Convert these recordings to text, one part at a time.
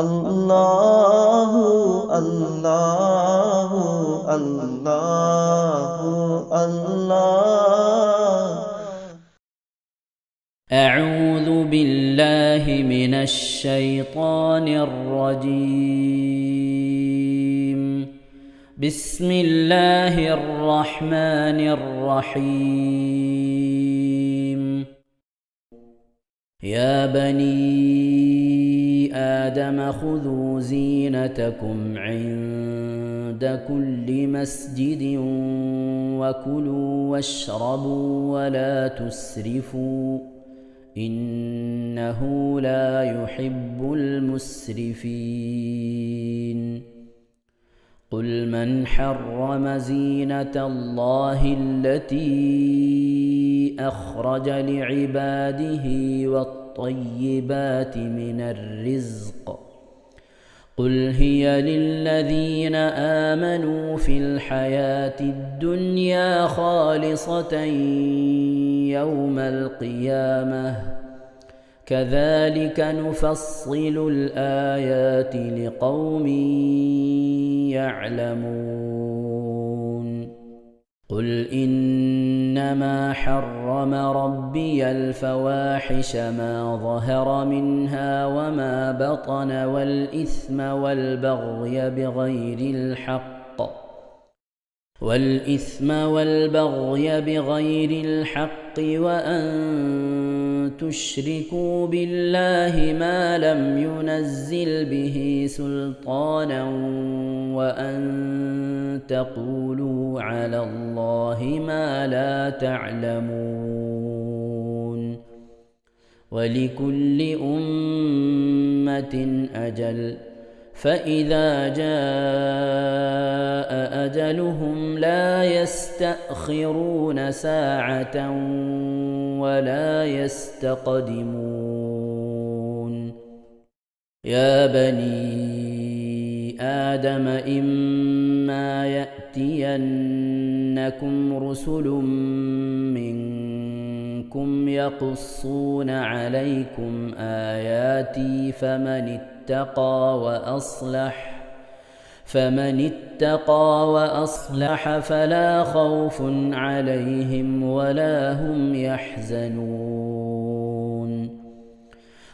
الله الله الله الله أعوذ بالله من الشيطان الرجيم بسم الله الرحمن الرحيم يا بني آدم خذوا زينتكم عند كل مسجد وكلوا واشربوا ولا تسرفوا إنه لا يحب المسرفين قل من حرم زينة الله التي أخرج لعباده والطيب الطيبات من الرزق قل هي للذين امنوا في الحياه الدنيا خالصه يوم القيامه كذلك نفصل الايات لقوم يعلمون قل انما حرم ربي الفواحش ما ظهر منها وما بطن والاثم والبغي بغير الحق والاثم والبغي بغير الحق وان تشركوا بالله ما لم ينزل به سلطانا وان تقولوا على الله ما لا تعلمون ولكل امه اجل فإذا جاء أجلهم لا يستأخرون ساعة ولا يستقدمون يا بني آدم إما يأتينكم رسل منكم يقصون عليكم آياتي فمن اتقى اتقى واصلح فمن اتقى واصلح فلا خوف عليهم ولا هم يحزنون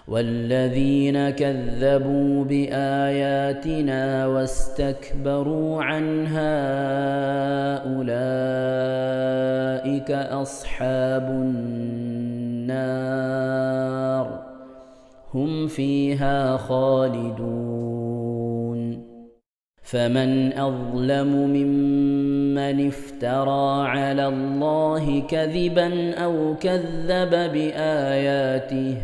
والذين كذبوا باياتنا واستكبروا عنها اولئك اصحاب النار هم فيها خالدون فمن اظلم ممن افترى على الله كذبا او كذب باياته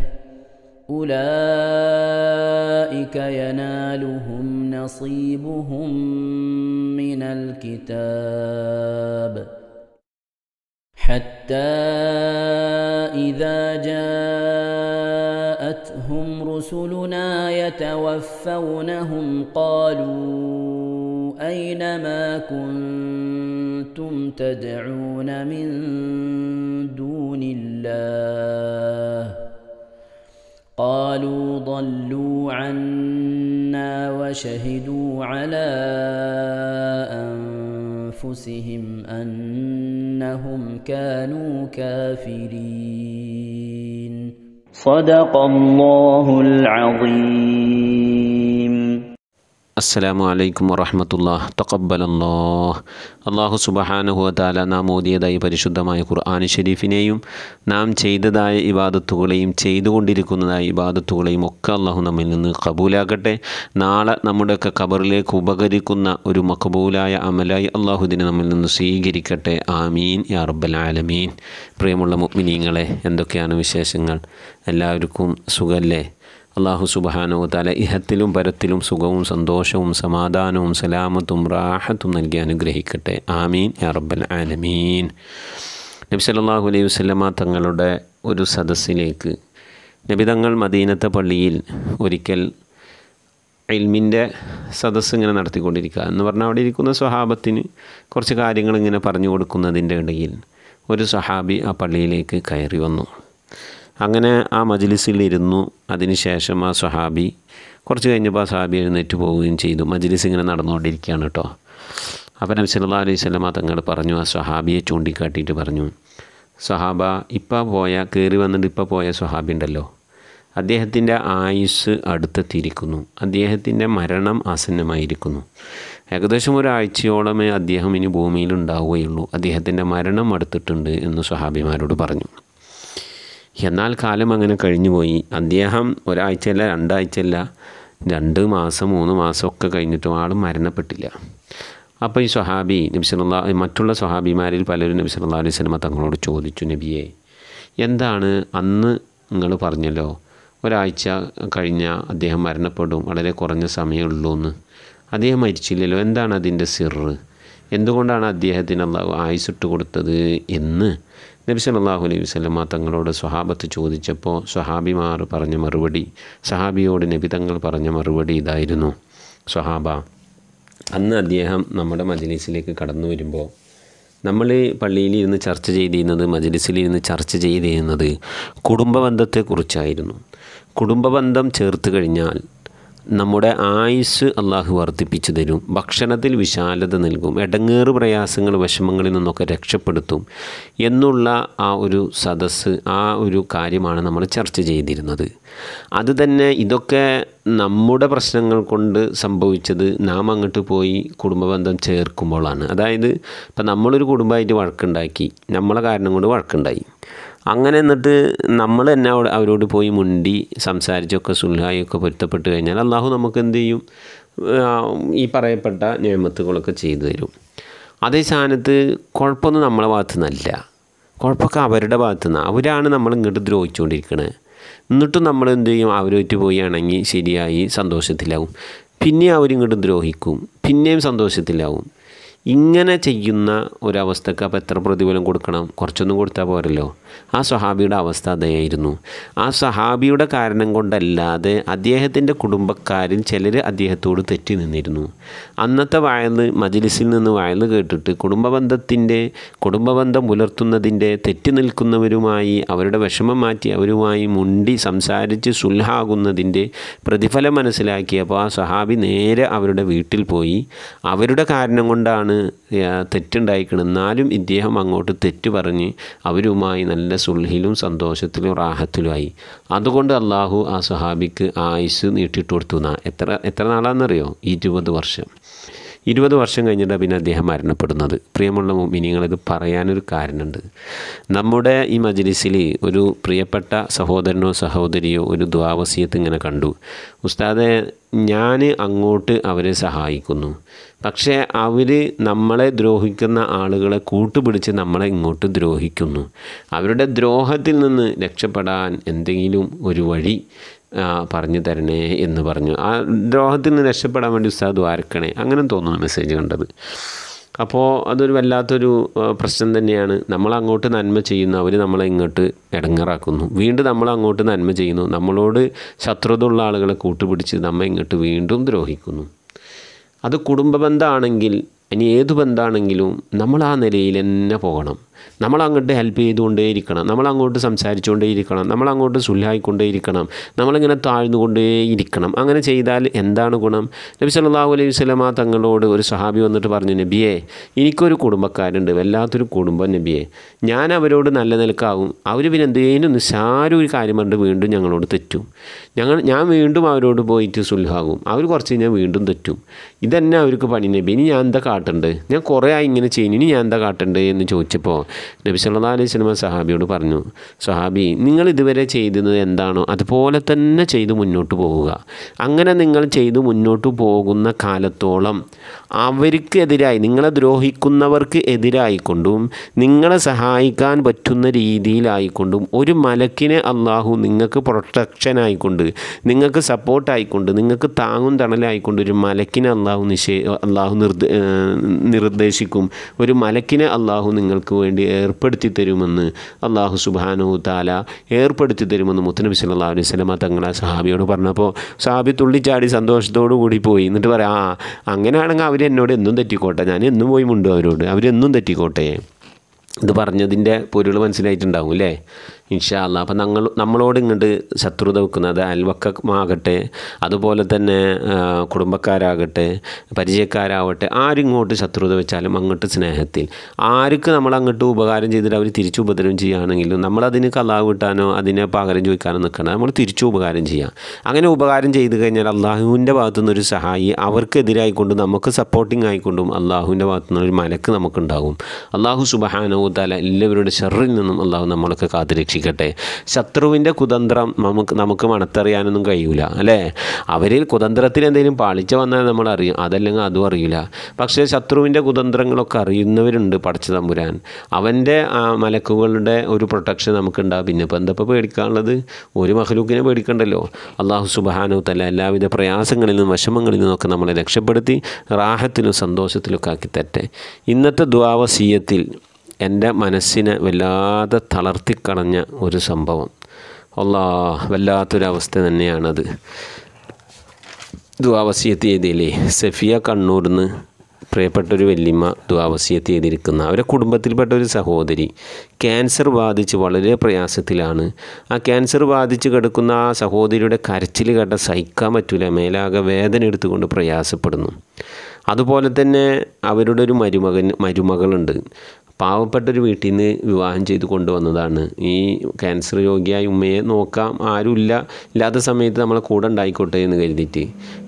اولئك ينالهم نصيبهم من الكتاب حتى اذا جاء رسلنا يتوفونهم قالوا أين ما كنتم تدعون من دون الله قالوا ضلوا عنا وشهدوا على أنفسهم أنهم كانوا كافرين صدق الله العظيم അസ്സലാമു അലൈക്കും വറഹമത്തുള്ള തക്കബലല്ലോ അള്ളാഹു സുബഹാനുഹുവതാല നാം ഓതിയതായി പരിശുദ്ധമായ ഖുർആൻ ഷെരീഫിനെയും നാം ചെയ്തതായ ഇബാദത്തുകളെയും ചെയ്തുകൊണ്ടിരിക്കുന്നതായ ഇബാദത്തുകളെയും ഒക്കെ അള്ളാഹു നമ്മിൽ നിന്ന് കബൂലാക്കട്ടെ നാളെ നമ്മുടെയൊക്കെ ഖബറിലേക്ക് ഉപകരിക്കുന്ന ഒരു മക്കബൂലായ അമലായി അള്ളാഹുദിനെ നമ്മിൽ നിന്ന് സ്വീകരിക്കട്ടെ ആമീൻ യാ റബ്ബൽ ആലമീൻ പ്രിയമുള്ള മുഗ്മിനീങ്ങളെ എന്തൊക്കെയാണ് വിശേഷങ്ങൾ എല്ലാവർക്കും സുഖല്ലേ അള്ളാഹു സുബാനോ തല ഇഹത്തിലും പരത്തിലും സുഖവും സന്തോഷവും സമാധാനവും സലാമത്തും റാഹത്തും നൽകി അനുഗ്രഹിക്കട്ടെ ആമീൻ യാ റബ്ബൽ ആലമീൻ നബി സല്ലാഹു അലൈഹി വസ്ലമ തങ്ങളുടെ ഒരു സദസ്സിലേക്ക് നബി തങ്ങൾ മദീനത്തെ പള്ളിയിൽ ഒരിക്കൽ ഇൽമിൻ്റെ സദസ്സ് ഇങ്ങനെ നടത്തിക്കൊണ്ടിരിക്കുക എന്ന് പറഞ്ഞാൽ അവിടെ ഇരിക്കുന്ന സ്വഹാബത്തിന് കുറച്ച് കാര്യങ്ങൾ ഇങ്ങനെ പറഞ്ഞു കൊടുക്കുന്നതിൻ്റെ ഇടയിൽ ഒരു സഹാബി ആ പള്ളിയിലേക്ക് കയറി വന്നു അങ്ങനെ ആ മജ്ലിസിൽ ഇരുന്നു അതിനുശേഷം ആ സ്വഹാബി കുറച്ച് കഴിഞ്ഞപ്പോൾ ആ സുഹാബി എഴുന്നേറ്റ് പോവുകയും ചെയ്തു മജ്ലിസ് ഇങ്ങനെ നടന്നുകൊണ്ടിരിക്കുകയാണ് കേട്ടോ അപ്പം നബി സല്ലാ അലൈഹി സ്വലമ തങ്ങൾ പറഞ്ഞു ആ സ്വഹാബിയെ ചൂണ്ടിക്കാട്ടിയിട്ട് പറഞ്ഞു സ്വഹാബ ഇപ്പം പോയ കയറി വന്നിട്ട് ഇപ്പം പോയ സുഹാബി ഉണ്ടല്ലോ അദ്ദേഹത്തിൻ്റെ ആയുസ് അടുത്തെത്തിയിരിക്കുന്നു അദ്ദേഹത്തിൻ്റെ മരണം ആസന്നമായിരിക്കുന്നു ഏകദേശം ഒരാഴ്ചയോളമേ അദ്ദേഹം ഇനി ഭൂമിയിൽ ഉണ്ടാവുകയുള്ളൂ അദ്ദേഹത്തിൻ്റെ മരണം അടുത്തിട്ടുണ്ട് എന്ന് സ്വഹാബിമാരോട് പറഞ്ഞു എന്നാൽ കാലം അങ്ങനെ കഴിഞ്ഞുപോയി അദ്ദേഹം ഒരാഴ്ചയല്ല രണ്ടാഴ്ചയല്ല രണ്ട് മാസം മൂന്ന് മാസമൊക്കെ കഴിഞ്ഞിട്ടും ആൾ മരണപ്പെട്ടില്ല അപ്പോൾ ഈ സ്വഹാബി നബിസല്ലാ മറ്റുള്ള സ്വഹാബിമാരിൽ പലരും നബിസ് സല്ലാ അലൈഹി സ്വലമ തങ്ങളോട് ചോദിച്ചു നബിയെ എന്താണ് അന്ന് നിങ്ങൾ പറഞ്ഞല്ലോ ഒരാഴ്ച കഴിഞ്ഞ അദ്ദേഹം മരണപ്പെടും വളരെ കുറഞ്ഞ സമയമുള്ളൂ എന്ന് അദ്ദേഹം മരിച്ചില്ലല്ലോ എന്താണ് അതിൻ്റെ സിറ് എന്തുകൊണ്ടാണ് അദ്ദേഹത്തിന് അള്ളാഹു ഇട്ട് കൊടുത്തത് എന്ന് നബി സല്ലാഹു അലൈഹി വസ്ലമ തങ്ങളോട് സ്വഹാബത്ത് ചോദിച്ചപ്പോൾ സ്വഹാബിമാർ പറഞ്ഞ മറുപടി സഹാബിയോട് നബി തങ്ങൾ പറഞ്ഞ മറുപടി ഇതായിരുന്നു സ്വഹാബ അന്ന് അദ്ദേഹം നമ്മുടെ മജ്ലിസിലേക്ക് കടന്നു വരുമ്പോൾ നമ്മൾ പള്ളിയിൽ ഇരുന്ന് ചർച്ച ചെയ്തിരുന്നത് മജ്ലിസിലിരുന്ന് ചർച്ച ചെയ്തിരുന്നത് കുടുംബ ബന്ധത്തെക്കുറിച്ചായിരുന്നു കുടുംബബന്ധം ചേർത്ത് കഴിഞ്ഞാൽ നമ്മുടെ ആയുസ് അള്ളാഹു വർദ്ധിപ്പിച്ചു തരും ഭക്ഷണത്തിൽ വിശാലത നൽകും എടങ്ങേറ് പ്രയാസങ്ങൾ വിഷമങ്ങളിൽ നിന്നൊക്കെ രക്ഷപ്പെടുത്തും എന്നുള്ള ആ ഒരു സദസ്സ് ആ ഒരു കാര്യമാണ് നമ്മൾ ചർച്ച ചെയ്തിരുന്നത് അതുതന്നെ ഇതൊക്കെ നമ്മുടെ പ്രശ്നങ്ങൾ കൊണ്ട് സംഭവിച്ചത് നാം അങ്ങോട്ട് പോയി കുടുംബബന്ധം ചേർക്കുമ്പോഴാണ് അതായത് ഇപ്പം നമ്മളൊരു കുടുംബമായിട്ട് വഴക്കുണ്ടാക്കി നമ്മളെ കാരണം കൊണ്ട് വഴക്കുണ്ടായി അങ്ങനെ എന്നിട്ട് നമ്മൾ തന്നെ അവിടെ അവരോട് പോയി മുണ്ടി സംസാരിച്ചൊക്കെ സുൽഹായൊക്കെ പൊരുത്തപ്പെട്ട് കഴിഞ്ഞാൽ അള്ളാഹു നമുക്ക് എന്ത് ചെയ്യും ഈ പറയപ്പെട്ട നിയമത്തുകളൊക്കെ ചെയ്തു തരും അതേ സ്ഥാനത്ത് കുഴപ്പമൊന്നും നമ്മളെ ഭാഗത്തു നിന്നല്ല കുഴപ്പമൊക്കെ അവരുടെ ഭാഗത്തു നിന്ന് അവരാണ് നമ്മൾ ഇങ്ങോട്ട് ദ്രോഹിച്ചുകൊണ്ടിരിക്കുന്നത് എന്നിട്ടും നമ്മൾ എന്ത് ചെയ്യും അവരുമായിട്ട് പോയാണെങ്കിൽ ശരിയായി സന്തോഷത്തിലാവും പിന്നെ അവരിങ്ങോട്ട് ദ്രോഹിക്കും പിന്നെയും സന്തോഷത്തിലാവും ഇങ്ങനെ ചെയ്യുന്ന ഒരവസ്ഥക്ക് അപ്പോൾ എത്ര പ്രതിഫലം കൊടുക്കണം കുറച്ചൊന്നും കൊടുത്താൽ പോരല്ലോ ആ സഹാബിയുടെ അവസ്ഥ അതായിരുന്നു ആ സഹാബിയുടെ കാരണം കൊണ്ടല്ലാതെ അദ്ദേഹത്തിൻ്റെ കുടുംബക്കാരിൽ ചിലർ അദ്ദേഹത്തോട് തെറ്റി നിന്നിരുന്നു അന്നത്തെ വായന്ന് മജിലിസിൽ നിന്ന് വായന്ന് കേട്ടിട്ട് കുടുംബബന്ധത്തിൻ്റെ കുടുംബബന്ധം പുലർത്തുന്നതിൻ്റെ തെറ്റി നിൽക്കുന്നവരുമായി അവരുടെ വിഷമം മാറ്റി അവരുമായി മുണ്ടി സംസാരിച്ച് സുൽഹാകുന്നതിൻ്റെ പ്രതിഫലം മനസ്സിലാക്കിയപ്പോൾ ആ സഹാബി നേരെ അവരുടെ വീട്ടിൽ പോയി അവരുടെ കാരണം കൊണ്ടാണ് തെറ്റുണ്ടായിക്കണം എന്നാലും ഇദ്ദേഹം അങ്ങോട്ട് തെറ്റ് പറഞ്ഞ് അവരുമായി നല്ല സുൽഹിലും സന്തോഷത്തിലും റാഹത്തിലുമായി അതുകൊണ്ട് അള്ളാഹു ആ സഹാബിക്ക് ആയുസ് നീട്ടിയിട്ട് കൊടുത്തു എത്ര എത്ര നാളാണെന്നറിയോ ഇരുപത് വർഷം ഇരുപത് വർഷം കഴിഞ്ഞിട്ട് പിന്നെ അദ്ദേഹം മരണപ്പെടുന്നത് പ്രിയമുള്ള മിനിങ്ങളിത് പറയാനൊരു കാരണമുണ്ട് നമ്മുടെ ഈ മജ്ലിസിൽ ഒരു പ്രിയപ്പെട്ട സഹോദരനോ സഹോദരിയോ ഒരു ദ്വാവസീയത്ത് ഇങ്ങനെ കണ്ടു ഉസ്താദെ ഞാൻ അങ്ങോട്ട് അവരെ സഹായിക്കുന്നു പക്ഷേ അവർ നമ്മളെ ദ്രോഹിക്കുന്ന ആളുകളെ കൂട്ടുപിടിച്ച് നമ്മളെ ഇങ്ങോട്ട് ദ്രോഹിക്കുന്നു അവരുടെ ദ്രോഹത്തിൽ നിന്ന് രക്ഷപ്പെടാൻ എന്തെങ്കിലും ഒരു വഴി പറഞ്ഞു തരണേ എന്ന് പറഞ്ഞു ആ ദ്രോഹത്തിൽ നിന്ന് രക്ഷപ്പെടാൻ വേണ്ടി ഉസ്താദ് ദ്വാരക്കണേ അങ്ങനെ തോന്നുന്നു മെസ്സേജ് കണ്ടത് അപ്പോൾ അതൊരു വല്ലാത്തൊരു പ്രശ്നം തന്നെയാണ് നമ്മൾ അങ്ങോട്ട് നന്മ ചെയ്യുന്നു അവർ നമ്മളെ ഇങ്ങോട്ട് ഇടങ്ങറാക്കുന്നു വീണ്ടും നമ്മൾ അങ്ങോട്ട് നന്മ ചെയ്യുന്നു നമ്മളോട് ശത്രുത ഉള്ള ആളുകളെ കൂട്ടുപിടിച്ച് നമ്മെ ഇങ്ങോട്ട് വീണ്ടും ദ്രോഹിക്കുന്നു അത് കുടുംബ ബന്ധമാണെങ്കിൽ ഇനി ഏത് ബന്ധമാണെങ്കിലും നമ്മൾ ആ നിലയിൽ തന്നെ പോകണം നമ്മൾ അങ്ങോട്ട് ഹെൽപ്പ് ചെയ്തുകൊണ്ടേയിരിക്കണം നമ്മൾ അങ്ങോട്ട് സംസാരിച്ചുകൊണ്ടേയിരിക്കണം നമ്മൾ അങ്ങോട്ട് ഇരിക്കണം നമ്മളിങ്ങനെ ഇരിക്കണം അങ്ങനെ ചെയ്താൽ എന്താണ് ഗുണം നബി സല്ലാഹു അലൈഹി സ്വലമ തങ്ങളോട് ഒരു സഹാബി വന്നിട്ട് പറഞ്ഞു നബിയെ എനിക്കൊരു കുടുംബക്കാരുണ്ട് വല്ലാത്തൊരു കുടുംബം നബിയെ ഞാൻ അവരോട് നല്ല നിലക്കാവും അവർ പിന്നെ എന്തെങ്കിലും നിസ്സാര ഒരു കാര്യം പറഞ്ഞിട്ട് വീണ്ടും ഞങ്ങളോട് തെറ്റും ഞങ്ങൾ ഞാൻ വീണ്ടും അവരോട് പോയിട്ട് സുൽഹാകും അവർ കുറച്ച് കഴിഞ്ഞാൽ വീണ്ടും തെറ്റും ഇതന്നെ അവർക്ക് പണി നബി ഇനി ഞാൻ എന്താ കാട്ടുണ്ട് ഞാൻ കുറേ ആയി ഇങ്ങനെ ചെയ്യുന്നു ഇനി ഞാൻ എന്താ കാട്ടുണ്ട് എന്ന് ചോദിച്ചപ്പോൾ നബി സല്ലാ അലൈഹി സ്വലമ സഹാബിയോട് പറഞ്ഞു സഹാബി നിങ്ങൾ ഇതുവരെ ചെയ്തത് എന്താണോ അതുപോലെ തന്നെ ചെയ്ത് മുന്നോട്ട് പോവുക അങ്ങനെ നിങ്ങൾ ചെയ്ത് മുന്നോട്ട് പോകുന്ന കാലത്തോളം അവർക്ക് എതിരായി നിങ്ങളെ ദ്രോഹിക്കുന്നവർക്ക് എതിരായിക്കൊണ്ടും നിങ്ങളെ സഹായിക്കാൻ പറ്റുന്ന രീതിയിലായിക്കൊണ്ടും ഒരു മലക്കിനെ അള്ളാഹു നിങ്ങൾക്ക് പ്രൊട്ടക്ഷനായിക്കൊണ്ട് നിങ്ങൾക്ക് സപ്പോർട്ടായിക്കൊണ്ട് നിങ്ങൾക്ക് താങ്ങും തണലായിക്കൊണ്ട് ഒരു മലക്കിനെ അള്ളാഹു നിഷേ അള്ളാഹു നിർദ്ദേശിക്കും ഒരു മലക്കിനെ അള്ളാഹു നിങ്ങൾക്ക് വേണ്ടി വേണ്ടി ഏർപ്പെടുത്തി തരുമെന്ന് അള്ളാഹു സുബാനു താല ഏർപ്പെടുത്തി തരുമെന്ന് മുത്തനബി സല്ലാ അലൈഹി സ്വലമ തങ്ങളെ സഹാബിയോട് പറഞ്ഞപ്പോൾ സഹാബി തുള്ളിച്ചാടി സന്തോഷത്തോടു കൂടി പോയി എന്നിട്ട് പറയാം ആ അങ്ങനെയാണെങ്കിൽ അവർ എന്നോട് എന്നും തെറ്റിക്കോട്ടെ ഞാൻ എന്നും പോയി മുണ്ടു അവരോട് അവരെന്നും തെറ്റിക്കോട്ടെ ഇത് പറഞ്ഞതിൻ്റെ പൊരുൾ മനസ്സിലായിട്ടുണ്ടാവും അല്ലേ ഇൻഷാല്ല അപ്പം ഞങ്ങൾ നമ്മളോട് ഇങ്ങോട്ട് ശത്രുത വെക്കുന്നത് അയൽവക്കമാകട്ടെ അതുപോലെ തന്നെ കുടുംബക്കാരാകട്ടെ പരിചയക്കാരാവട്ടെ ആരിങ്ങോട്ട് ശത്രുത വെച്ചാലും അങ്ങോട്ട് സ്നേഹത്തിൽ ആർക്ക് നമ്മൾ അങ്ങോട്ട് ഉപകാരം ചെയ്തിട്ട് അവർ തിരിച്ചു ഉപദ്രവം ചെയ്യുകയാണെങ്കിലും നമ്മളതിന് കലാവ് കിട്ടാനോ അതിനെ പകരം ചോദിക്കാനോ നിൽക്കണം നമ്മൾ തിരിച്ചു ഉപകാരം ചെയ്യാം അങ്ങനെ ഉപകാരം ചെയ്തു കഴിഞ്ഞാൽ അള്ളാഹുവിൻ്റെ ഭാഗത്തു നിന്നൊരു സഹായി അവർക്കെതിരായിക്കൊണ്ടും നമുക്ക് സപ്പോർട്ടിങ് ആയിക്കൊണ്ടും അള്ളാഹുവിൻ്റെ ഭാഗത്തു നിന്നൊരു മലക്ക് നമുക്കുണ്ടാകും അള്ളാഹു സുബഹാനോ തല എല്ലാവരുടെ ഷെറിൽ നിന്നും അള്ളാഹു നമ്മളൊക്കെ കാത്തുരക്ഷിക്കും സൂക്ഷിക്കട്ടെ ശത്രുവിൻ്റെ കുതന്ത്രം നമുക്ക് നമുക്ക് മണത്തറിയാനൊന്നും കഴിയില്ല അല്ലേ അവരിൽ കുതന്ത്രത്തിൽ എന്തെങ്കിലും പാളിച്ച വന്നാൽ നമ്മൾ അറിയും അതല്ലെങ്കിൽ അതും അറിയില്ല പക്ഷേ ശത്രുവിൻ്റെ കുതന്ത്രങ്ങളൊക്കെ അറിയുന്നവരുണ്ട് പടച്ച തമ്പുരാൻ അവൻ്റെ ആ മലക്കുകളുടെ ഒരു പ്രൊട്ടക്ഷൻ നമുക്കുണ്ടാകും പിന്നെ ഇപ്പോൾ എന്തപ്പോൾ പേടിക്കാനുള്ളത് ഒരു മഹലൂക്കിനെ പേടിക്കണ്ടല്ലോ അള്ളാഹു സുബാനുത്തല്ല എല്ലാവിധ പ്രയാസങ്ങളിൽ നിന്നും വിഷമങ്ങളിൽ നിന്നൊക്കെ നമ്മളെ രക്ഷപ്പെടുത്തി റാഹത്തിലും സന്തോഷത്തിലൊക്കെ ആക്കി തരട്ടെ ഇന്നത്തെ ദ്വാവസീയത്തിൽ എൻ്റെ മനസ്സിനെ വല്ലാതെ തളർത്തിക്കളഞ്ഞ ഒരു സംഭവം അല്ലാ വല്ലാത്തൊരവസ്ഥ തന്നെയാണത് ദ്വാവസ്യത്ത് ചെയ്തില്ലേ സഫിയ കണ്ണൂരിൽ നിന്ന് പ്രിയപ്പെട്ടൊരു വല്യമ്മ ദ്വാവസ്യത്ത് ചെയ്തിരിക്കുന്ന അവരെ കുടുംബത്തിൽപ്പെട്ട ഒരു സഹോദരി ക്യാൻസർ ബാധിച്ച് വളരെ പ്രയാസത്തിലാണ് ആ ക്യാൻസർ ബാധിച്ച് കിടക്കുന്ന ആ സഹോദരിയുടെ കരച്ചിൽ കേട്ട സഹിക്കാൻ പറ്റില്ല മേലാകെ വേദന എടുത്തുകൊണ്ട് പ്രയാസപ്പെടുന്നു അതുപോലെ തന്നെ അവരുടെ ഒരു മരുമകൻ മരുമകളുണ്ട് പാവപ്പെട്ടൊരു വീട്ടിൽ നിന്ന് വിവാഹം ചെയ്ത് കൊണ്ടുവന്നതാണ് ഈ ക്യാൻസർ രോഗിയായ ഉമ്മയെ നോക്കാം ആരുമില്ല ഇല്ലാത്ത സമയത്ത് നമ്മളെ കൂടെ ഉണ്ടായിക്കോട്ടെ എന്ന് കരുതിയിട്ട്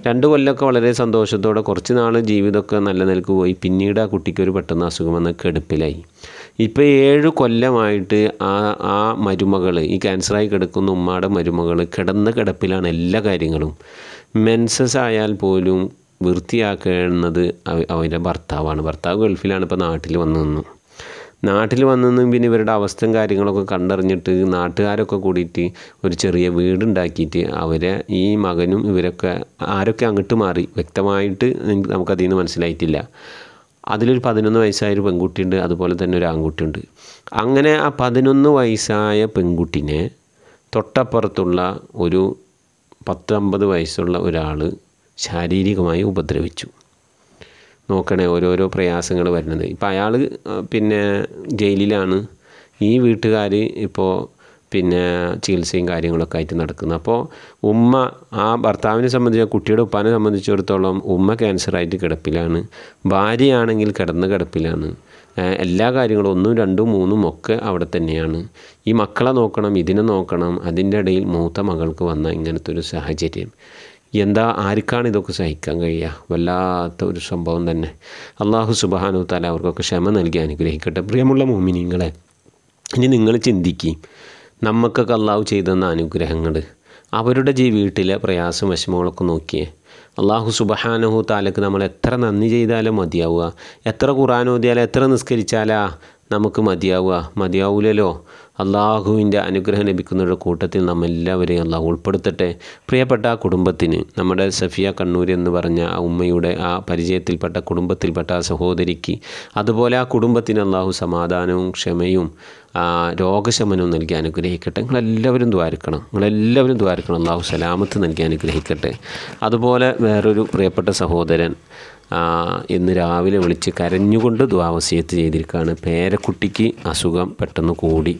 രണ്ട് കൊല്ലമൊക്കെ വളരെ സന്തോഷത്തോടെ കുറച്ച് നാൾ ജീവിതമൊക്കെ നല്ല നിലക്ക് പോയി പിന്നീട് ആ കുട്ടിക്കൊരു പെട്ടെന്ന് അസുഖം വന്ന് കെടുപ്പിലായി ഇപ്പോൾ ഏഴ് കൊല്ലമായിട്ട് ആ ആ മരുമകൾ ഈ ക്യാൻസറായി കിടക്കുന്ന ഉമ്മയുടെ മരുമകൾ കിടന്ന കിടപ്പിലാണ് എല്ലാ കാര്യങ്ങളും മെൻസസ് ആയാൽ പോലും വൃത്തിയാക്കുന്നത് അവരുടെ ഭർത്താവാണ് ഭർത്താവ് ഗൾഫിലാണ് ഇപ്പോൾ നാട്ടിൽ വന്നു നിന്നു നാട്ടിൽ വന്നെന്നും പിന്നെ ഇവരുടെ അവസ്ഥയും കാര്യങ്ങളൊക്കെ കണ്ടറിഞ്ഞിട്ട് നാട്ടുകാരൊക്കെ കൂടിയിട്ട് ഒരു ചെറിയ വീടുണ്ടാക്കിയിട്ട് അവരെ ഈ മകനും ഇവരൊക്കെ ആരൊക്കെ അങ്ങോട്ട് മാറി വ്യക്തമായിട്ട് നമുക്കതിൽ നിന്ന് മനസ്സിലായിട്ടില്ല അതിലൊരു പതിനൊന്ന് വയസ്സായ ഒരു പെൺകുട്ടിയുണ്ട് അതുപോലെ തന്നെ ഒരു ആൺകുട്ടിയുണ്ട് അങ്ങനെ ആ പതിനൊന്ന് വയസ്സായ പെൺകുട്ടിനെ തൊട്ടപ്പുറത്തുള്ള ഒരു പത്തൊമ്പത് വയസ്സുള്ള ഒരാൾ ശാരീരികമായി ഉപദ്രവിച്ചു നോക്കണേ ഓരോരോ പ്രയാസങ്ങൾ വരുന്നത് ഇപ്പം അയാൾ പിന്നെ ജയിലിലാണ് ഈ വീട്ടുകാർ ഇപ്പോൾ പിന്നെ ചികിത്സയും കാര്യങ്ങളൊക്കെ ആയിട്ട് നടക്കുന്നത് അപ്പോൾ ഉമ്മ ആ ഭർത്താവിനെ സംബന്ധിച്ച് കുട്ടിയുടെ ഉപ്പാനെ സംബന്ധിച്ചിടത്തോളം ഉമ്മ ക്യാൻസറായിട്ട് കിടപ്പിലാണ് ഭാര്യയാണെങ്കിൽ കിടന്ന് കിടപ്പിലാണ് എല്ലാ കാര്യങ്ങളും ഒന്നും രണ്ടും മൂന്നും ഒക്കെ അവിടെ തന്നെയാണ് ഈ മക്കളെ നോക്കണം ഇതിനെ നോക്കണം അതിൻ്റെ ഇടയിൽ മൂത്ത മകൾക്ക് വന്ന ഇങ്ങനത്തെ ഒരു സാഹചര്യം എന്താ ആർക്കാണ് ഇതൊക്കെ സഹിക്കാൻ കഴിയുക വല്ലാത്ത ഒരു സംഭവം തന്നെ അള്ളാഹു സുബാനു താല അവർക്കൊക്കെ ക്ഷമ നൽകി അനുഗ്രഹിക്കട്ടെ പ്രിയമുള്ള മോമിനിങ്ങളെ ഇനി നിങ്ങൾ ചിന്തിക്കും നമുക്കൊക്കെ അള്ളാഹു ചെയ്തെന്ന അനുഗ്രഹങ്ങൾ അവരുടെ ജീ വീട്ടിലെ പ്രയാസം വിഷമങ്ങളൊക്കെ നോക്കിയേ അള്ളാഹു സുബഹാനഹു താലക്ക് നമ്മൾ എത്ര നന്ദി ചെയ്താലും മതിയാവുക എത്ര ഖുറാൻ ഓതിയാലും എത്ര നിസ്കരിച്ചാലാ നമുക്ക് മതിയാവുക മതിയാവൂലല്ലോ അള്ളാഹുവിൻ്റെ അനുഗ്രഹം ലഭിക്കുന്നവരുടെ കൂട്ടത്തിൽ നമ്മെല്ലാവരെയും അള്ളാഹു ഉൾപ്പെടുത്തട്ടെ പ്രിയപ്പെട്ട ആ കുടുംബത്തിന് നമ്മുടെ സഫിയ കണ്ണൂർ എന്ന് പറഞ്ഞ ആ ഉമ്മയുടെ ആ പരിചയത്തിൽപ്പെട്ട കുടുംബത്തിൽപ്പെട്ട ആ സഹോദരിക്ക് അതുപോലെ ആ കുടുംബത്തിന് അള്ളാഹു സമാധാനവും ക്ഷമയും രോഗശമനവും നൽകി അനുഗ്രഹിക്കട്ടെ നിങ്ങളെല്ലാവരും ദ്വാരക്കണം നിങ്ങളെല്ലാവരും ദ്വാരക്കണം അള്ളാഹു സലാമത്ത് നൽകി അനുഗ്രഹിക്കട്ടെ അതുപോലെ വേറൊരു പ്രിയപ്പെട്ട സഹോദരൻ ഇന്ന് രാവിലെ വിളിച്ച് കരഞ്ഞുകൊണ്ട് ദ്വാവസ്യത്ത് ചെയ്തിരിക്കുകയാണ് പേരക്കുട്ടിക്ക് അസുഖം പെട്ടെന്ന് കൂടി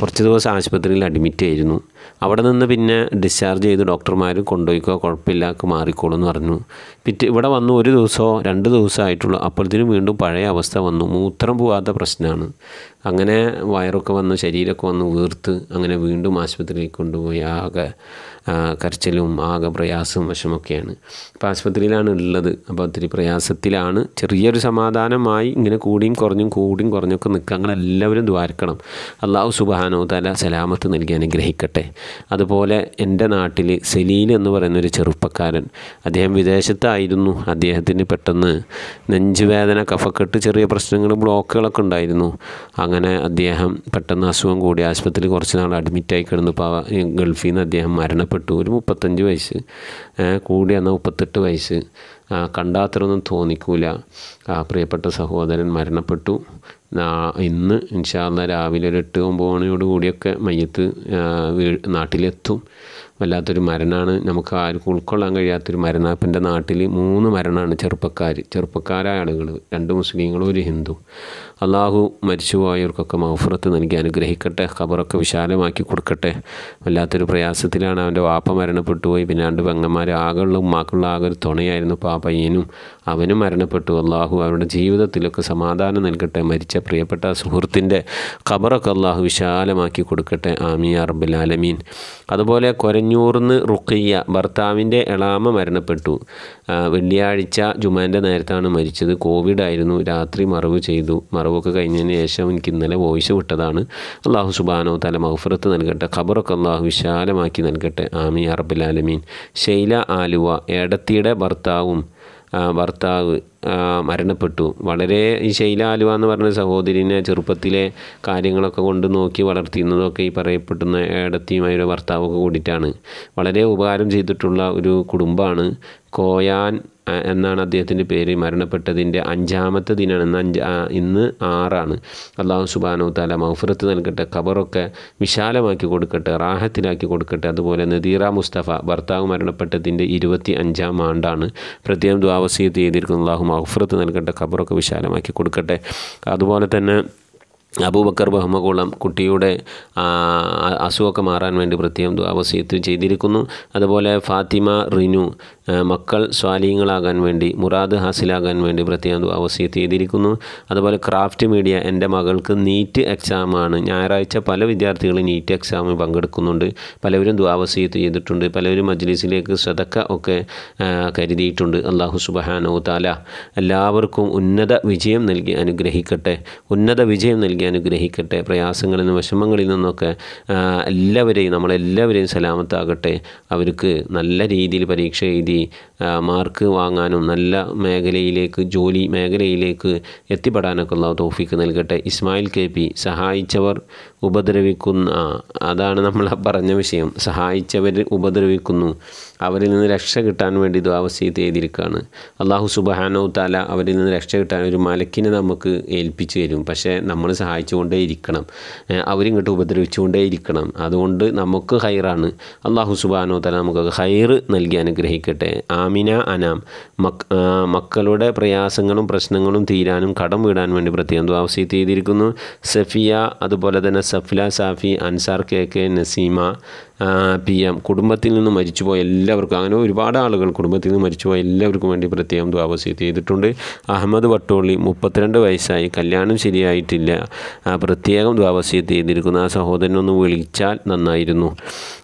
കുറച്ച് ദിവസം ആശുപത്രിയിൽ അഡ്മിറ്റ് ആയിരുന്നു അവിടെ നിന്ന് പിന്നെ ഡിസ്ചാർജ് ചെയ്ത് ഡോക്ടർമാർ കൊണ്ടുപോയിക്കോ കുഴപ്പമില്ല മാറിക്കോളും എന്ന് പറഞ്ഞു പിറ്റേ ഇവിടെ വന്നു ഒരു ദിവസമോ രണ്ട് ദിവസമോ ആയിട്ടുള്ളൂ അപ്പോഴത്തേനും വീണ്ടും പഴയ അവസ്ഥ വന്നു മൂത്രം പോകാത്ത പ്രശ്നമാണ് അങ്ങനെ വയറൊക്കെ വന്നു ശരീരമൊക്കെ വന്നു വീർത്ത് അങ്ങനെ വീണ്ടും ആശുപത്രിയിലേക്ക് കൊണ്ടുപോയി ആകെ കരച്ചിലും ആകെ പ്രയാസവും വിഷമൊക്കെയാണ് അപ്പോൾ ആശുപത്രിയിലാണ് ഉള്ളത് അപ്പോൾ ഒത്തിരി പ്രയാസത്തിലാണ് ചെറിയൊരു സമാധാനമായി ഇങ്ങനെ കൂടിയും കുറഞ്ഞും കൂടിയും കുറഞ്ഞൊക്കെ നിൽക്കുക അങ്ങനെ എല്ലാവരും ദ്വാരക്കണം അള്ളാഹു സുബാനോ തല സലാമത്ത് നൽകി അനുഗ്രഹിക്കട്ടെ അതുപോലെ എൻ്റെ നാട്ടിൽ സെലീൽ എന്ന് പറയുന്ന ഒരു ചെറുപ്പക്കാരൻ അദ്ദേഹം വിദേശത്തായിരുന്നു അദ്ദേഹത്തിന് പെട്ടെന്ന് നെഞ്ചുവേദന കഫക്കെട്ട് ചെറിയ പ്രശ്നങ്ങൾ ബ്ലോക്കുകളൊക്കെ ഉണ്ടായിരുന്നു അങ്ങനെ അദ്ദേഹം പെട്ടെന്ന് അസുഖം കൂടി ആശുപത്രിയിൽ കുറച്ച് നാൾ അഡ്മിറ്റായി കിടന്നപ്പോൾ ഗൾഫിൽ നിന്ന് അദ്ദേഹം മരണപ്പെട്ടു ഒരു മുപ്പത്തഞ്ച് വയസ്സ് കൂടി എന്നാൽ മുപ്പത്തെട്ട് വയസ്സ് കണ്ടാത്തരൊന്നും തോന്നിക്കൂല പ്രിയപ്പെട്ട സഹോദരൻ മരണപ്പെട്ടു ഇന്ന് ഇൻഷാല്ല രാവിലെ ഒരു എട്ട് ഒമ്പത് മണിയോട് കൂടിയൊക്കെ മയ്യത്ത് നാട്ടിലെത്തും വല്ലാത്തൊരു മരണമാണ് നമുക്ക് ആർക്കും ഉൾക്കൊള്ളാൻ കഴിയാത്തൊരു മരണം അപ്പം എൻ്റെ നാട്ടിൽ മൂന്ന് മരണമാണ് ചെറുപ്പക്കാർ ചെറുപ്പക്കാരായ ആളുകൾ രണ്ട് മുസ്ലിങ്ങളും ഒരു ഹിന്ദു അള്ളാഹു മരിച്ചുപോയവർക്കൊക്കെ മഹഫുറത്ത് നൽകി അനുഗ്രഹിക്കട്ടെ ഖബറൊക്കെ വിശാലമാക്കി കൊടുക്കട്ടെ വല്ലാത്തൊരു പ്രയാസത്തിലാണ് അവൻ്റെ വാപ്പ മരണപ്പെട്ടു പോയി പിന്നെ രണ്ട് പെങ്ങന്മാർ ആകുള്ള ഉമ്മാക്കുള്ള ആകെ ഒരു തുണയായിരുന്നു പാപ്പയ്യനും അവനും മരണപ്പെട്ടു അള്ളാഹു അവരുടെ ജീവിതത്തിലൊക്കെ സമാധാനം നൽകട്ടെ മരിച്ച പ്രിയപ്പെട്ട സുഹൃത്തിൻ്റെ ഖബറൊക്കെ അള്ളാഹു വിശാലമാക്കി കൊടുക്കട്ടെ ആമി അറബുൽ ആലമീൻ അതുപോലെ കൊരഞ്ഞൂർന്ന് റുഖയ്യ ഭർത്താവിൻ്റെ എളാമ മരണപ്പെട്ടു വെള്ളിയാഴ്ച ജുമാൻ്റെ നേരത്താണ് മരിച്ചത് കോവിഡായിരുന്നു രാത്രി മറവ് ചെയ്തു മറവ് ഹിസാബൊക്കെ കഴിഞ്ഞതിന് ശേഷം എനിക്ക് ഇന്നലെ വോയിസ് വിട്ടതാണ് അള്ളാഹു സുബാനോ തല മഹഫറത്ത് നൽകട്ടെ ഖബറൊക്കെ അള്ളാഹു വിശാലമാക്കി നൽകട്ടെ ആമി അറബുലാലമീൻ ശൈല ആലുവ ഏടത്തിയുടെ ഭർത്താവും ഭർത്താവ് മരണപ്പെട്ടു വളരെ ഈ ശൈല ആലുവ എന്ന് പറഞ്ഞ സഹോദരിനെ ചെറുപ്പത്തിലെ കാര്യങ്ങളൊക്കെ കൊണ്ട് നോക്കി വളർത്തിയുന്നതൊക്കെ ഈ പറയപ്പെടുന്ന ഏടത്തിയുമായ ഒരു ഭർത്താവൊക്കെ കൂടിയിട്ടാണ് വളരെ ഉപകാരം ചെയ്തിട്ടുള്ള ഒരു കുടുംബമാണ് കോയാൻ എന്നാണ് അദ്ദേഹത്തിൻ്റെ പേര് മരണപ്പെട്ടതിൻ്റെ അഞ്ചാമത്തെ ദിനമാണ് ഇന്ന് അഞ്ച് ഇന്ന് ആറാണ് അള്ളാഹു സുബാനോ താല മൗഫുറത്ത് നൽകട്ടെ ഖബറൊക്കെ വിശാലമാക്കി കൊടുക്കട്ടെ റാഹത്തിലാക്കി കൊടുക്കട്ടെ അതുപോലെ നദീറ മുസ്തഫ ഭർത്താവ് മരണപ്പെട്ടതിൻ്റെ ഇരുപത്തി അഞ്ചാം ആണ്ടാണ് പ്രത്യേകം ദ്വാവസീയത്ത് ചെയ്തിരിക്കുന്ന അള്ളാഹു മൗഫുറത്ത് നൽകട്ടെ ഖബറൊക്കെ വിശാലമാക്കി കൊടുക്കട്ടെ അതുപോലെ തന്നെ അബൂബക്കർ ബഹ്മകുളം കുട്ടിയുടെ അസുഖമൊക്കെ മാറാൻ വേണ്ടി പ്രത്യേകം ദ്വാവസ്യത്വം ചെയ്തിരിക്കുന്നു അതുപോലെ ഫാത്തിമ റിനു മക്കൾ സ്വാലീങ്ങളാകാൻ വേണ്ടി മുറാദ് ഹാസിലാകാൻ വേണ്ടി പ്രത്യേകം അവസ്യത്ത് ചെയ്തിരിക്കുന്നു അതുപോലെ ക്രാഫ്റ്റ് മീഡിയ എൻ്റെ മകൾക്ക് നീറ്റ് എക്സാമാണ് ഞായറാഴ്ച പല വിദ്യാർത്ഥികളും നീറ്റ് എക്സാമിൽ പങ്കെടുക്കുന്നുണ്ട് പലവരും ദ്വാവസീത്ത് ചെയ്തിട്ടുണ്ട് പലവരും മജ്ലിസിലേക്ക് സതക്ക ഒക്കെ കരുതിയിട്ടുണ്ട് അള്ളാഹു സുബഹാനോ താല എല്ലാവർക്കും ഉന്നത വിജയം നൽകി അനുഗ്രഹിക്കട്ടെ ഉന്നത വിജയം നൽകി അനുഗ്രഹിക്കട്ടെ പ്രയാസങ്ങളിൽ നിന്നും വിഷമങ്ങളിൽ നിന്നൊക്കെ എല്ലാവരെയും നമ്മളെല്ലാവരെയും സലാമത്താകട്ടെ അവർക്ക് നല്ല രീതിയിൽ പരീക്ഷ എഴുതി ഉയർത്തി മാർക്ക് വാങ്ങാനും നല്ല മേഖലയിലേക്ക് ജോലി മേഖലയിലേക്ക് എത്തിപ്പെടാനൊക്കെ ഉള്ള തോഫിക്ക് നൽകട്ടെ ഇസ്മായിൽ കെ പി സഹായിച്ചവർ ഉപദ്രവിക്കുന്ന അതാണ് നമ്മൾ പറഞ്ഞ വിഷയം സഹായിച്ചവർ ഉപദ്രവിക്കുന്നു അവരിൽ നിന്ന് രക്ഷ കിട്ടാൻ വേണ്ടി ദ്വാവസ്യത്ത് എഴുതിയിരിക്കുകയാണ് അള്ളാഹു സുബഹാനോ താല അവരിൽ നിന്ന് രക്ഷ കിട്ടാൻ ഒരു മലക്കിനെ നമുക്ക് ഏൽപ്പിച്ചു തരും പക്ഷേ നമ്മൾ സഹായിച്ചുകൊണ്ടേ ഇരിക്കണം അവരിങ്ങോട്ട് ഉപദ്രവിച്ചുകൊണ്ടേ ഇരിക്കണം അതുകൊണ്ട് നമുക്ക് ഹൈറാണ് അള്ളാഹു സുബഹാനോ താല നമുക്ക് ഹൈർ നൽകി അനുഗ്രഹിക്കട്ടെ ആമിന അനാം മക്കളുടെ പ്രയാസങ്ങളും പ്രശ്നങ്ങളും തീരാനും കടം വീടാൻ വേണ്ടി പ്രത്യേകം ദ്വാവസ്യത്ത് എഴുതിയിരിക്കുന്നു സഫിയ അതുപോലെ തന്നെ सफला साफ़ी अंसार के के नसीमा പി എം കുടുംബത്തിൽ നിന്ന് മരിച്ചുപോയ എല്ലാവർക്കും അങ്ങനെ ഒരുപാട് ആളുകൾ കുടുംബത്തിൽ നിന്ന് മരിച്ചുപോയ എല്ലാവർക്കും വേണ്ടി പ്രത്യേകം ദ്വാപസ്യത്ത് ചെയ്തിട്ടുണ്ട് അഹമ്മദ് വട്ടോളി മുപ്പത്തിരണ്ട് വയസ്സായി കല്യാണം ശരിയായിട്ടില്ല പ്രത്യേകം ദ്വാപസ്യത്ത് ചെയ്തിരിക്കുന്നു ആ സഹോദരനൊന്ന് വിളിച്ചാൽ നന്നായിരുന്നു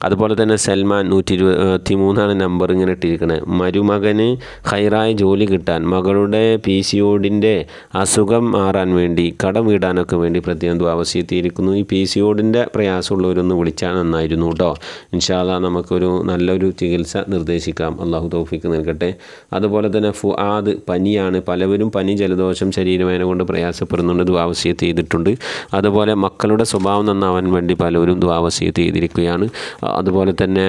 അതുപോലെ തന്നെ സൽമാൻ നൂറ്റി ഇരുപത്തി മൂന്നാണ് നമ്പർ ഇങ്ങനെ ഇട്ടിരിക്കുന്നത് മരുമകന് ഹൈറായ ജോലി കിട്ടാൻ മകളുടെ പി സി ഓഡിൻ്റെ അസുഖം മാറാൻ വേണ്ടി കടം വീടാനൊക്കെ വേണ്ടി പ്രത്യേകം ദ്വാപസ്യത്തിയിരിക്കുന്നു ഈ പി സി ഓഡിൻ്റെ പ്രയാസമുള്ളവരൊന്ന് വിളിച്ചാൽ നന്നായിരുന്നു കേട്ടോ ഇൻഷാല്ല നമുക്കൊരു നല്ലൊരു ചികിത്സ നിർദ്ദേശിക്കാം അള്ളാഹു തോഫിക്ക് നൽകട്ടെ അതുപോലെ തന്നെ ഫുആദ് പനിയാണ് പലവരും പനി ജലദോഷം ശരീരവേദന കൊണ്ട് പ്രയാസപ്പെടുന്നുണ്ട് ദ്വാവസ്യത്ത് ചെയ്തിട്ടുണ്ട് അതുപോലെ മക്കളുടെ സ്വഭാവം നന്നാവാൻ വേണ്ടി പലവരും ദ്വാവസ്യത്ത് ചെയ്തിരിക്കുകയാണ് അതുപോലെ തന്നെ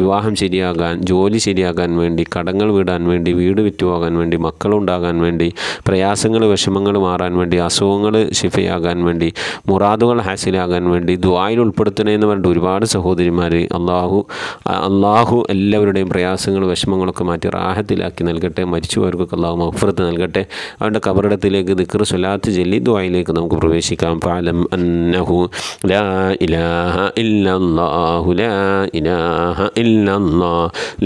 വിവാഹം ശരിയാകാൻ ജോലി ശരിയാകാൻ വേണ്ടി കടങ്ങൾ വിടാൻ വേണ്ടി വീട് വിറ്റുപോകാൻ വേണ്ടി മക്കളുണ്ടാകാൻ വേണ്ടി പ്രയാസങ്ങൾ വിഷമങ്ങൾ മാറാൻ വേണ്ടി അസുഖങ്ങൾ ശിഫയാകാൻ വേണ്ടി മുറാദുകൾ ഹാസിലാകാൻ വേണ്ടി ദ്വായിൽ ഉൾപ്പെടുത്തണമെന്ന് പറഞ്ഞിട്ട് ഒരുപാട് സഹോദരിമാർ നൽകി അള്ളാഹു അള്ളാഹു എല്ലാവരുടെയും പ്രയാസങ്ങൾ വിഷമങ്ങളൊക്കെ മാറ്റി റാഹത്തിലാക്കി നൽകട്ടെ മരിച്ചുപോയവർക്കൊക്കെ അള്ളാഹു മഫ്രത്ത് നൽകട്ടെ അവരുടെ കബറിടത്തിലേക്ക് ദിക്കർ സ്വലാത്ത് ജല്ലി ദ്വായിലേക്ക് നമുക്ക് പ്രവേശിക്കാം ഫാലം അന്നഹു ലാ ഇലാഹ ഇല്ലല്ലാഹു ലാ ഇലാഹ ഇല്ലല്ലാഹ്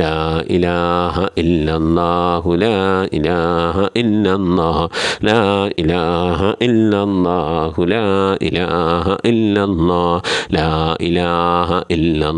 ലാ ഇലാഹ ഇല്ലല്ലാഹു ലാ ഇലാഹ ഇല്ലല്ലാഹ് ലാ ഇലാഹ ഇല്ലല്ലാഹു ലാ ഇലാഹ ഇല്ലല്ലാഹ് ലാ ഇലാഹ ഇല്ലല്ലാഹ്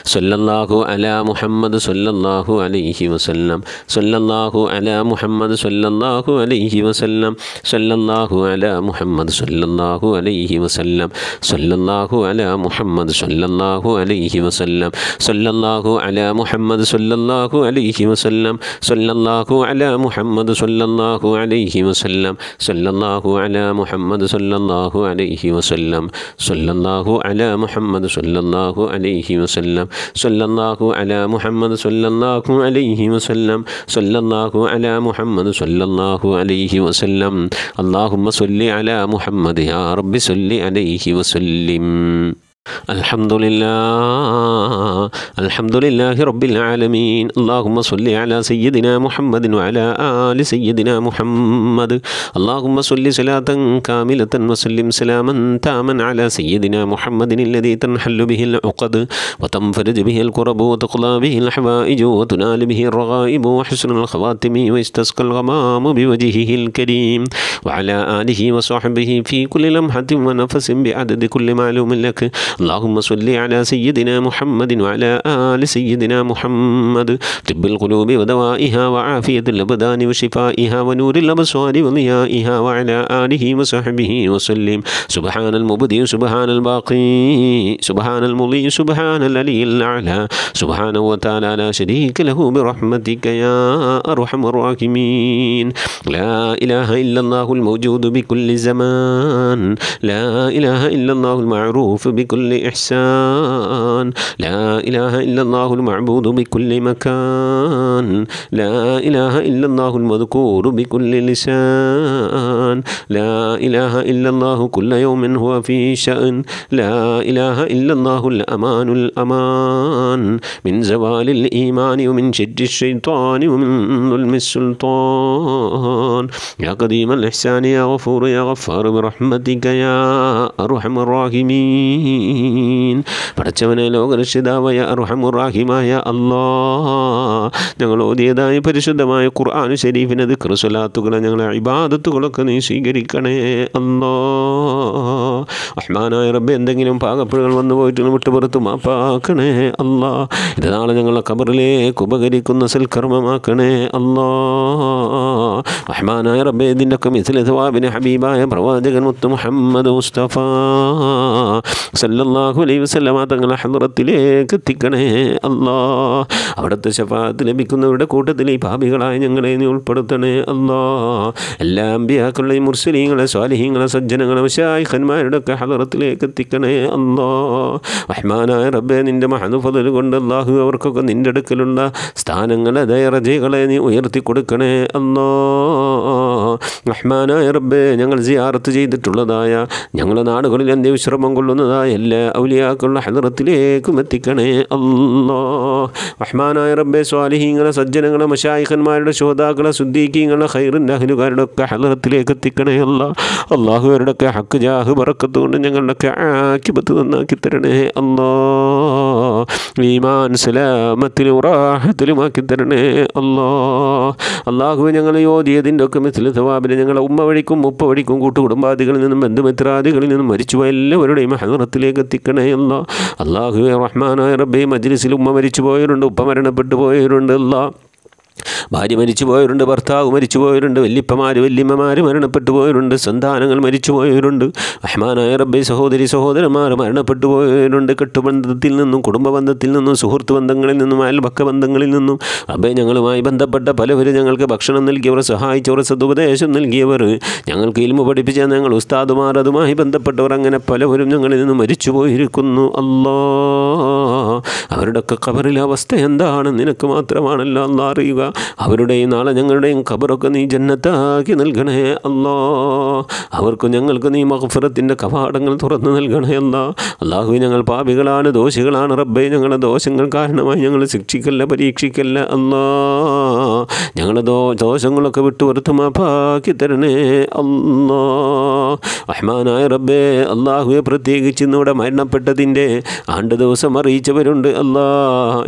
സൊല്ലാഹു അല മുഹമ്മദ് സൊല്ലാഹു അലൈഹി വസല്ലം സൊല്ലാഹു അല മുഹമ്മദ് സൊല്ലാഹു അലൈഹി വസല്ലം സൊല്ലാഹു അല മുഹമ്മദ് സൊല്ലാഹു അലൈഹി വസല്ലം സൊല്ലാഹു അല മുഹമ്മദ് സൊല്ലാഹു അലൈഹി വസല്ലം സൊല്ലാഹു അല മുഹമ്മദ് സൊല്ലാഹു അലൈഹി വസല്ലം സൊല്ലാഹു അല മുഹമ്മദ് സൊല്ലാഹു അലൈഹി വസല്ലം സൊല്ലാഹു അല മുഹമ്മദ് സൊല്ലാഹു അലൈഹി വസല്ലം സൊല്ലാഹു അല മുഹമ്മദ് സൊല്ലാഹു അലൈഹി വസല്ലം صلى الله على محمد صلى الله عليه وسلم صلى الله على محمد صلى الله عليه وسلم اللهم صل على محمد يا رب صل عليه وسلم الحمد لله الحمد لله رب العالمين اللهم صل على سيدنا محمد وعلى آل سيدنا محمد اللهم صل صلاة كاملة وسلم سلاما تاما على سيدنا محمد الذي تنحل به العقد وتنفرج به الكرب وتقضى به الحوائج وتنال به الرغائب وحسن الخواتم ويستسقى الغمام بوجهه الكريم وعلى آله وصحبه في كل لمحة ونفس بعدد كل معلوم لك اللهم صل على سيدنا محمد وعلى آل سيدنا محمد طب القلوب ودوائها وعافية الأبدان وشفائها ونور الأبصار وضيائها وعلى آله وصحبه وسلم سبحان المبدي سبحان الباقي سبحان المضي سبحان العلي الأعلى سبحانه وتعالى لا شريك له برحمتك يا أرحم الراحمين لا إله إلا الله الموجود بكل زمان لا إله إلا الله المعروف بكل كل إحسان لا إله إلا الله المعبود بكل مكان لا إله إلا الله المذكور بكل لسان لا إله إلا الله كل يوم هو في شأن لا إله إلا الله الأمان الأمان من زوال الإيمان ومن شج الشيطان ومن ظلم السلطان يا قديم الإحسان يا غفور يا غفار برحمتك يا أرحم الراحمين പഠിച്ചവനെ ലോകരക്ഷിതാവായ അർഹമുറാഹിമായ അള്ളാ ഞങ്ങൾ ഓതിയതായ പരിശുദ്ധമായ ഖുർആാനു ഷെരീഫിനെ ദിക്റുസലാത്തുകളെ ഞങ്ങളെ അഭിബാധത്തുകളൊക്കെ നീ സ്വീകരിക്കണേ അല്ലോ അഹ്മാനായ റബ്ബ് എന്തെങ്കിലും പാകപ്പുഴകൾ വന്നു പോയിട്ട് വിട്ടുപുറത്ത് മാപ്പാക്കണേ അല്ലാ ഇത് നാളെ ഞങ്ങളെ കബറിലേക്ക് ഉപകരിക്കുന്ന സൽക്കർമ്മമാക്കണേ അല്ലോ റഹ്മാനായ റബ്ബെ ഇതിൻ്റെയൊക്കെ മിസിലെ ഹബീബായ പ്രവാചകൻ മുത്ത് മുഹമ്മദ് മുസ്തഫ സല്ല സല്ലാഹു അലൈഹി വസ്ലമ തങ്ങളെ ഹലറത്തിലേക്ക് എത്തിക്കണേ അല്ലാ അവിടുത്തെ ഷഫാത്ത് ലഭിക്കുന്നവരുടെ കൂട്ടത്തിൽ ഈ പാപികളായ ഞങ്ങളെ നീ ഉൾപ്പെടുത്തണേ അല്ലാ എല്ലാ അമ്പിയാക്കളുടെയും മുർസലീങ്ങളെ സ്വാലിഹീങ്ങളെ സജ്ജനങ്ങളെ ഷായിഖന്മാരുടെ ഒക്കെ ഹലറത്തിലേക്ക് എത്തിക്കണേ അല്ലോ റഹ്മാനായ റബ്ബെ നിൻ്റെ മഹനുഫതൽ കൊണ്ട് അള്ളാഹു അവർക്കൊക്കെ നിൻ്റെ അടുക്കലുള്ള സ്ഥാനങ്ങളെ ദയറജകളെ നീ ഉയർത്തി കൊടുക്കണേ അല്ലോ റഹ്മാനായ റബ്ബെ ഞങ്ങൾ സിയാറത്ത് ചെയ്തിട്ടുള്ളതായ ഞങ്ങളുടെ നാടുകളിൽ എന്തേ വിശ്രമം കൊള്ളുന്നതായ എല്ലാ ഔലിയാക്കളുടെ ഹലറത്തിലേക്കും എത്തിക്കണേ അല്ലോ റഹ്മാനായ റബ്ബെ സ്വാലിഹീങ്ങളെ സജ്ജനങ്ങളെ മഷായിഖന്മാരുടെ ശോതാക്കളെ ശുദ്ധീക്കിങ്ങളെ ഹൈറിൻ്റെ അഹലുകാരുടെ ഒക്കെ ഹലറത്തിലേക്ക് എത്തിക്കണേ അല്ല അള്ളാഹുവരുടെയൊക്കെ ഹക്ക് ജാഹ് പറക്കത്തുകൊണ്ട് ഞങ്ങളുടെയൊക്കെ ആക്കിപത്ത് നന്നാക്കി തരണേ അല്ലോ ഈമാൻ സലാമത്തിലും റാഹത്തിലുമാക്കി തരണേ അല്ലോ അള്ളാഹു ഞങ്ങൾ യോജിയതിൻ്റെ ഒക്കെ മിസിൽ സവാബിനെ ഞങ്ങളെ ഉമ്മ വഴിക്കും ഉപ്പ വഴിക്കും കൂട്ടുകുടുംബാദികളിൽ നിന്നും ബന്ധുമിത്രാദികളിൽ നിന്നും മരിച്ചുപോയ എല്ലാവരുടെയും ഹലറത്തിലേക്ക് കത്തിക്കണേ എത്തിക്കണേ അള്ളാഹു റഹ്മാനായ റബ്ബെ മജ്ലിസിൽ ഉമ്മ മരിച്ചു പോയവരുണ്ട് ഉപ്പ മരണപ്പെട്ടു പോയവരുണ്ട് അല്ലാ ഭാര്യ മരിച്ചു പോയവരുണ്ട് ഭർത്താവ് മരിച്ചു പോയവരുണ്ട് വല്യപ്പമാര് വല്യമ്മമാര് മരണപ്പെട്ടു പോയവരുണ്ട് സന്താനങ്ങൾ മരിച്ചു പോയവരുണ്ട് അഹ്മാനായ റബ്ബെ സഹോദരി സഹോദരന്മാർ മരണപ്പെട്ടു പോയവരുണ്ട് കെട്ടുബന്ധത്തിൽ നിന്നും കുടുംബ ബന്ധത്തിൽ നിന്നും സുഹൃത്ത് ബന്ധങ്ങളിൽ നിന്നും അയൽപക്ക ബന്ധങ്ങളിൽ നിന്നും അബ്ബെ ഞങ്ങളുമായി ബന്ധപ്പെട്ട പലവരും ഞങ്ങൾക്ക് ഭക്ഷണം നൽകിയവർ സഹായിച്ചവർ സതുപദേശം നൽകിയവർ ഞങ്ങൾക്ക് ഇൽമ പഠിപ്പിച്ച ഞങ്ങൾ ഉസ്താദുമാർ അതുമായി ബന്ധപ്പെട്ടവർ അങ്ങനെ പലവരും ഞങ്ങളിൽ നിന്ന് മരിച്ചു പോയിരിക്കുന്നു അല്ലോ അവരുടെയൊക്കെ കബറിലെ അവസ്ഥ എന്താണ് നിനക്ക് മാത്രമാണല്ലോ അല്ല അറിയുക അവരുടെയും നാളെ ഞങ്ങളുടെയും ഖബറൊക്കെ നീ ജന്നത്താക്കി നൽകണേ അല്ലോ അവർക്ക് ഞങ്ങൾക്ക് നീ മഹഫറത്തിൻ്റെ കവാടങ്ങൾ തുറന്നു നൽകണേ അല്ലോ അള്ളാഹു ഞങ്ങൾ പാപികളാണ് ദോഷികളാണ് റബ്ബെ ഞങ്ങളുടെ ദോഷങ്ങൾ കാരണമായി ഞങ്ങൾ ശിക്ഷിക്കല്ല പരീക്ഷിക്കല്ല അല്ലോ ഞങ്ങളുടെ ദോ ദോഷങ്ങളൊക്കെ വിട്ടു പുറത്ത് തരണേ അല്ലോ റഹ്മാനായ റബ്ബേ അള്ളാഹുവെ പ്രത്യേകിച്ച് ഇന്നിവിടെ മരണപ്പെട്ടതിൻ്റെ ആണ്ട് ദിവസം അറിയിച്ചവരുണ്ട് അല്ലാ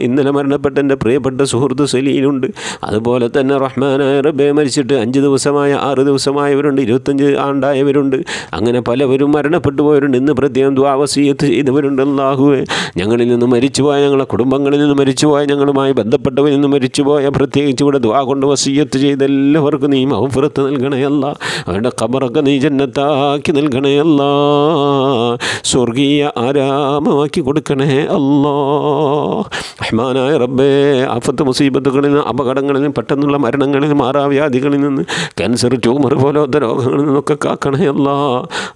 ഇന്നലെ മരണപ്പെട്ട എൻ്റെ പ്രിയപ്പെട്ട സുഹൃത്ത് സലീലുണ്ട് അതുപോലെ തന്നെ റഹ്മാനായ റബ്ബെ മരിച്ചിട്ട് അഞ്ച് ദിവസമായ ആറ് ദിവസമായവരുണ്ട് ഇരുപത്തഞ്ച് ആണ്ടായവരുണ്ട് അങ്ങനെ പലവരും മരണപ്പെട്ടു പോയവരുണ്ട് ഇന്ന് പ്രത്യേകം ദ്വാവസീയത്ത് ചെയ്തവരുണ്ട് അല്ലാഹുവേ ഞങ്ങളിൽ നിന്ന് മരിച്ചുപോയ ഞങ്ങളെ കുടുംബങ്ങളിൽ നിന്ന് മരിച്ചുപോയ ഞങ്ങളുമായി ബന്ധപ്പെട്ടവരിൽ നിന്ന് മരിച്ചുപോയ പ്രത്യേകിച്ച് ഇവിടെ ദ്വാ കൊണ്ട് വസീയത്ത് ചെയ്ത എല്ലാവർക്കും നീ മഹഫുറത്ത് നൽകണയല്ല അവരുടെ കബറൊക്കെ നീ ജന്നത്താക്കി നൽകണയല്ല സ്വർഗീയ ആരാമമാക്കി കൊടുക്കണേ അല്ലോ റഹ്മാനായ റബ്ബേ ആഫത്ത് മുസീബത്തുകളിൽ നിന്ന് അപകട അപകടങ്ങളിലും പെട്ടെന്നുള്ള മരണങ്ങളിലും മാറാവ്യാധികളിൽ നിന്ന് ക്യാൻസർ ട്യൂമർ പോലത്തെ രോഗങ്ങളിൽ നിന്നൊക്കെ കാക്കണേ അല്ലാ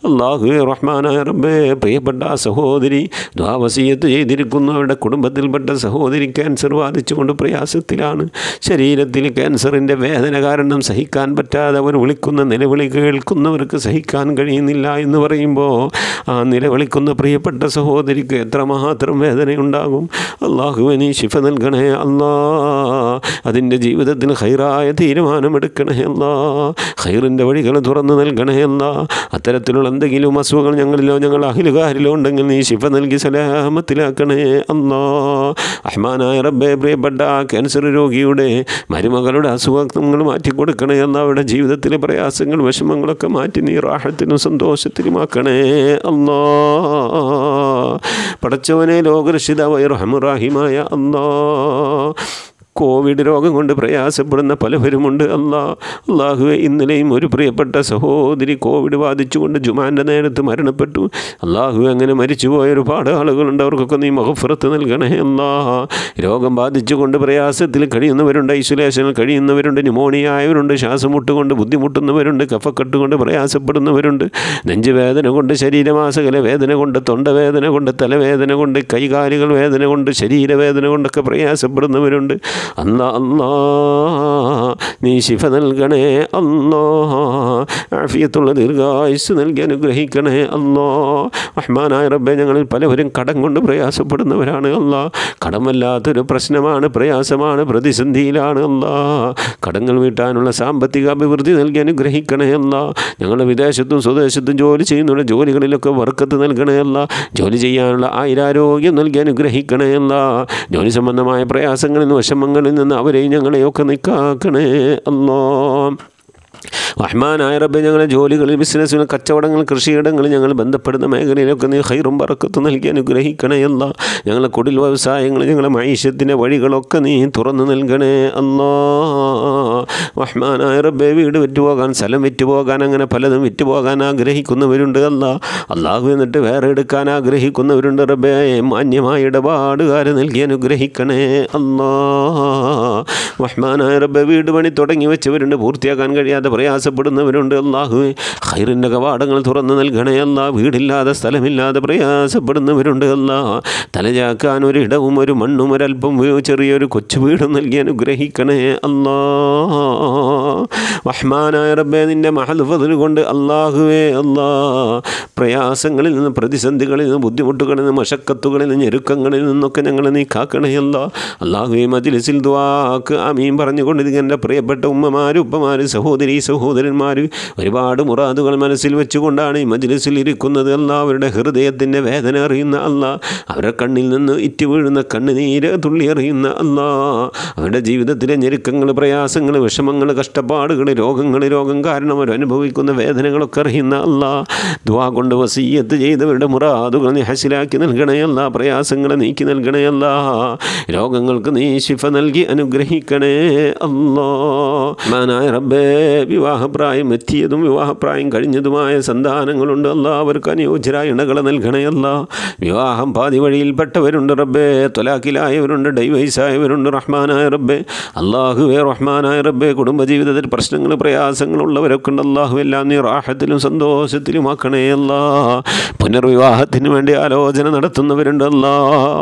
അള്ളാഹു റഹ്മാനായ റബ്ബേ പ്രിയപ്പെട്ട സഹോദരി ദ്വാവസീയത്ത് ചെയ്തിരിക്കുന്ന അവരുടെ കുടുംബത്തിൽപ്പെട്ട സഹോദരി ക്യാൻസർ ബാധിച്ചുകൊണ്ട് പ്രയാസത്തിലാണ് ശരീരത്തിൽ ക്യാൻസറിൻ്റെ വേദന കാരണം സഹിക്കാൻ പറ്റാതെ അവർ വിളിക്കുന്ന നിലവിളി കേൾക്കുന്നവർക്ക് സഹിക്കാൻ കഴിയുന്നില്ല എന്ന് പറയുമ്പോൾ ആ നിലവിളിക്കുന്ന പ്രിയപ്പെട്ട സഹോദരിക്ക് എത്രമാത്രം വേദനയുണ്ടാകും അള്ളാഹുവിന് ശിഫ നൽകണേ അല്ലാ അതിന് എൻ്റെ ജീവിതത്തിന് ഹൈറായ തീരുമാനമെടുക്കണേ അല്ല ഹൈറിൻ്റെ വഴികൾ തുറന്നു നൽകണേ അല്ല അത്തരത്തിലുള്ള എന്തെങ്കിലും അസുഖങ്ങൾ ഞങ്ങളിലോ ഞങ്ങൾ അഹിലുകാരിലോ ഉണ്ടെങ്കിൽ നീ ശിഫ നൽകി സലാമത്തിലാക്കണേ അല്ലാ അഹ്മാനായ റബ്ബെ പ്രിയപ്പെട്ട ക്യാൻസർ രോഗിയുടെ മരുമകളുടെ അസുഖങ്ങൾ മാറ്റിക്കൊടുക്കണേ അല്ല അവരുടെ ജീവിതത്തിലെ പ്രയാസങ്ങൾ വിഷമങ്ങളൊക്കെ മാറ്റി നീ റാഹത്തിനും സന്തോഷത്തിനുമാക്കണേ അല്ലാ പടച്ചവനെ ലോകരക്ഷിതാവായ റഹമുറാഹിമായ അല്ലാ കോവിഡ് രോഗം കൊണ്ട് പ്രയാസപ്പെടുന്ന പലവരുമുണ്ട് അല്ലാ അള്ളാഹു ഇന്നലെയും ഒരു പ്രിയപ്പെട്ട സഹോദരി കോവിഡ് ബാധിച്ചുകൊണ്ട് ജുമാൻ്റെ നേരത്ത് മരണപ്പെട്ടു അള്ളാഹു അങ്ങനെ മരിച്ചുപോയ ഒരുപാട് ആളുകളുണ്ട് അവർക്കൊക്കെ നീ മഹഫുറത്ത് നൽകണേ അല്ലാ രോഗം ബാധിച്ചുകൊണ്ട് പ്രയാസത്തിൽ കഴിയുന്നവരുണ്ട് ഐസൊലേഷനിൽ കഴിയുന്നവരുണ്ട് ന്യൂമോണിയ ആയവരുണ്ട് ശ്വാസം മുട്ടുകൊണ്ട് ബുദ്ധിമുട്ടുന്നവരുണ്ട് കഫക്കെട്ട് കൊണ്ട് പ്രയാസപ്പെടുന്നവരുണ്ട് നെഞ്ചുവേദന കൊണ്ട് ശരീരമാസകല വേദന കൊണ്ട് തൊണ്ടവേദന കൊണ്ട് തലവേദന കൊണ്ട് കൈകാലുകൾ വേദന കൊണ്ട് ശരീരവേദന കൊണ്ടൊക്കെ പ്രയാസപ്പെടുന്നവരുണ്ട് 안나 안나 നീ ശിഫ നൽകണേ അല്ലോ ആഫിയത്തുള്ള ദീർഘായുസ് നൽകി അനുഗ്രഹിക്കണേ അല്ലോ റഹ്മാനായ റബ്ബെ ഞങ്ങളിൽ പലവരും കടം കൊണ്ട് പ്രയാസപ്പെടുന്നവരാണ് അല്ലാ കടമല്ലാത്തൊരു പ്രശ്നമാണ് പ്രയാസമാണ് പ്രതിസന്ധിയിലാണ് അല്ലാ കടങ്ങൾ വീട്ടാനുള്ള സാമ്പത്തിക അഭിവൃദ്ധി നൽകി അനുഗ്രഹിക്കണേ അല്ല ഞങ്ങൾ വിദേശത്തും സ്വദേശത്തും ജോലി ചെയ്യുന്നുള്ള ജോലികളിലൊക്കെ വർക്കത്ത് നൽകണേ അല്ല ജോലി ചെയ്യാനുള്ള ആയിരാരോഗ്യം നൽകി അനുഗ്രഹിക്കണേ അല്ല ജോലി സംബന്ധമായ പ്രയാസങ്ങളിൽ നിന്ന് വിഷമങ്ങളിൽ നിന്ന് അവരെയും ഞങ്ങളെയൊക്കെ നിൽക്കാക്കണേ അല്ലോ റഹ്മാനായ റബ്ബെ ഞങ്ങളെ ജോലികളിൽ ബിസിനസ്സുകൾ കച്ചവടങ്ങൾ കൃഷിയിടങ്ങളിൽ ഞങ്ങൾ ബന്ധപ്പെടുന്ന മേഖലയിലൊക്കെ നീ ഹൈറും പറക്കത്ത് നൽകി അനുഗ്രഹിക്കണേ അല്ല ഞങ്ങളെ കുടിൽ വ്യവസായങ്ങൾ ഞങ്ങളെ മൈഷ്യത്തിൻ്റെ വഴികളൊക്കെ നീ തുറന്നു നൽകണേ അല്ലോ റഹ്മാനായ റബ്ബെ വീട് വിറ്റുപോകാൻ സ്ഥലം വിറ്റുപോകാൻ അങ്ങനെ പലതും വിറ്റുപോകാൻ ആഗ്രഹിക്കുന്നവരുണ്ട് അല്ല അള്ളാഹു എന്നിട്ട് വേറെ എടുക്കാൻ ആഗ്രഹിക്കുന്നവരുണ്ട് റബ്ബെ മാന്യമായ ഇടപാടുകാരെ നൽകി അനുഗ്രഹിക്കണേ അല്ലോ വഹ്മാനായ റബ്ബെ വീട് പണി തുടങ്ങി വെച്ചവരുണ്ട് പൂർത്തിയാക്കാൻ കഴിയാതെ പ്രയാസപ്പെടുന്നവരുണ്ട് അള്ളാഹുവെ ഹൈറിൻ്റെ കവാടങ്ങൾ തുറന്നു നൽകണേ അല്ല വീടില്ലാതെ സ്ഥലമില്ലാതെ പ്രയാസപ്പെടുന്നവരുണ്ട് അല്ല തലചാക്കാൻ ഒരു ഇടവും ഒരു മണ്ണും ഒരല്പം ചെറിയൊരു കൊച്ചു വീടും നൽകി അനുഗ്രഹിക്കണേ അല്ലാ റഹ്മാനായ റബ്ബെ നിൻ്റെ മഹൽ കൊണ്ട് അള്ളാഹുവേ അല്ലാ പ്രയാസങ്ങളിൽ നിന്ന് പ്രതിസന്ധികളിൽ നിന്ന് ബുദ്ധിമുട്ടുകളിൽ നിന്ന് മശക്കത്തുകളിൽ നിന്ന് ഞെരുക്കങ്ങളിൽ നിന്നൊക്കെ ഞങ്ങളെ നീ കാക്കണയല്ല അള്ളാഹുവേ മജിലിസിൽ ദ്വാക്ക് അമീൻ പറഞ്ഞുകൊണ്ട് ഇത് എൻ്റെ പ്രിയപ്പെട്ട ഉമ്മമാർ ഉപ്പമാർ സഹോദരി സഹോദരന്മാർ ഒരുപാട് മുറാദുകൾ മനസ്സിൽ വെച്ചുകൊണ്ടാണ് ഈ മജിലിസിൽ ഇരിക്കുന്നത് അല്ല അവരുടെ ഹൃദയത്തിൻ്റെ വേദന അറിയുന്ന അല്ല അവരുടെ കണ്ണിൽ നിന്ന് ഇറ്റ് വീഴുന്ന കണ്ണുനീര് തുള്ളി അറിയുന്ന അല്ല അവരുടെ ജീവിതത്തിലെ ഞെരുക്കങ്ങൾ പ്രയാസങ്ങൾ വിഷമങ്ങൾ കഷ്ട കഷ്ടപ്പാടുകൾ രോഗങ്ങൾ രോഗം കാരണം അനുഭവിക്കുന്ന വേദനകളൊക്കെ അറിയുന്ന അല്ല ദ്വാ കൊണ്ട് വസീയത്ത് ചെയ്തവരുടെ മുറാദുകൾ നീ ഹസിലാക്കി നൽകണയല്ല പ്രയാസങ്ങളെ നീക്കി നൽകണയല്ല രോഗങ്ങൾക്ക് നീ ശിഫ നൽകി അനുഗ്രഹിക്കണേ അല്ലോ മാനായ റബ്ബേ വിവാഹപ്രായം എത്തിയതും വിവാഹപ്രായം കഴിഞ്ഞതുമായ സന്താനങ്ങളുണ്ട് അല്ല അവർക്ക് അനുയോജ്യരായ ഇണകളെ നൽകണയല്ല വിവാഹം പാതി വഴിയിൽപ്പെട്ടവരുണ്ട് റബ്ബേ തൊലാക്കിലായവരുണ്ട് ഡൈവൈസായവരുണ്ട് റഹ്മാനായ റബ്ബേ അള്ളാഹുവേ റഹ്മാനായ റബ്ബേ കുടുംബജീവിത ജീവിതത്തിൽ പ്രശ്നങ്ങൾ പ്രയാസങ്ങളുള്ളവരൊക്കെ ഉണ്ട് അള്ളാഹു എല്ലാം നീ റാഹത്തിലും സന്തോഷത്തിലുമാക്കണേ അല്ലാ പുനർവിവാഹത്തിന് വേണ്ടി ആലോചന നടത്തുന്നവരുണ്ട്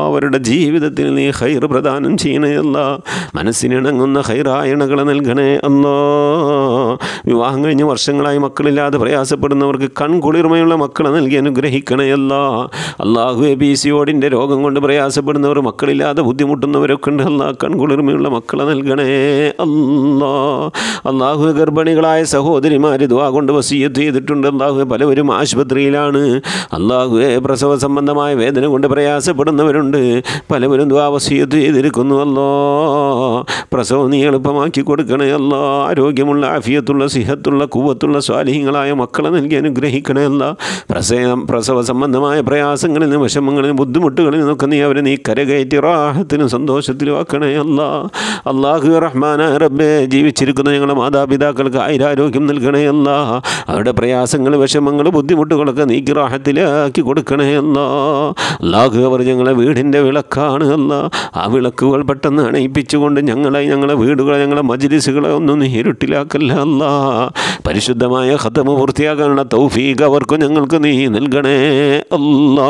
അവരുടെ ജീവിതത്തിൽ നീ ഹൈർ പ്രദാനം ചെയ്യണേ അല്ലാ മനസ്സിനിണങ്ങുന്ന ഹൈറായണകളെ നൽകണേ അല്ലോ വിവാഹം കഴിഞ്ഞ് വർഷങ്ങളായി മക്കളില്ലാതെ പ്രയാസപ്പെടുന്നവർക്ക് കൺകുളിർമയുള്ള മക്കളെ നൽകി അനുഗ്രഹിക്കണയല്ല അള്ളാഹു എ ബി സി ഓടിൻ്റെ രോഗം കൊണ്ട് പ്രയാസപ്പെടുന്നവർ മക്കളില്ലാതെ ബുദ്ധിമുട്ടുന്നവരൊക്കെ ഉണ്ട് അല്ലാ കൺകുളിർമയുള്ള മക്കളെ നൽകണേ അല്ലാ അള്ളാഹു ഗർഭിണികളായ സഹോദരിമാർ ദ്വാ കൊണ്ട് വസീയത്ത് ചെയ്തിട്ടുണ്ട് അള്ളാഹു പലവരും ആശുപത്രിയിലാണ് അള്ളാഹു പ്രസവ സംബന്ധമായ വേദന കൊണ്ട് പ്രയാസപ്പെടുന്നവരുണ്ട് പലവരും ദ്വാ വസീയത്ത് ചെയ്തിരിക്കുന്നു അല്ലോ പ്രസവം നീ എളുപ്പമാക്കി കൊടുക്കണേ അല്ലോ ആരോഗ്യമുള്ള ആഫിയത്തുള്ള സിഹത്തുള്ള കൂവത്തുള്ള സ്വാലിഹ്യങ്ങളായ മക്കളെ നൽകി അനുഗ്രഹിക്കണമല്ല പ്രസവം പ്രസവ സംബന്ധമായ പ്രയാസങ്ങളിൽ നിന്ന് വിഷമങ്ങളിൽ നിന്നും ബുദ്ധിമുട്ടുകളിൽ നിന്നൊക്കെ നീ അവരെ നീ കരകയറ്റി റാഹത്തിനും സന്തോഷത്തിലും ആക്കണേ അല്ല അള്ളാഹു റഹ്മാന റബ്ബെ ജീവിച്ചിരിക്കുന്ന ഞങ്ങളുടെ മാതാപിതാക്കൾക്ക് ആയിരാരോഗ്യം നൽകണേ അല്ല അവരുടെ പ്രയാസങ്ങൾ വിഷമങ്ങൾ ബുദ്ധിമുട്ടുകളൊക്കെ നീ റാഹത്തിലാക്കി കൊടുക്കണേ അല്ല അള്ളാഹു അവർ ഞങ്ങളെ വീടിൻ്റെ വിളക്കാണ് അല്ല ആ വിളക്കുകൾ പെട്ടെന്ന് അണയിപ്പിച്ചുകൊണ്ട് ഞങ്ങളെ ഞങ്ങളെ വീടുകളെ ഞങ്ങളെ മജിലിസുകളെ ഒന്നും നീരുട്ടിലാക്കല്ല അല്ലാ പരിശുദ്ധമായ ഹതമ പൂർത്തിയാകാനുള്ള തൗഫീഖ് അവർക്ക് ഞങ്ങൾക്ക് നീ നൽകണേ അല്ലാ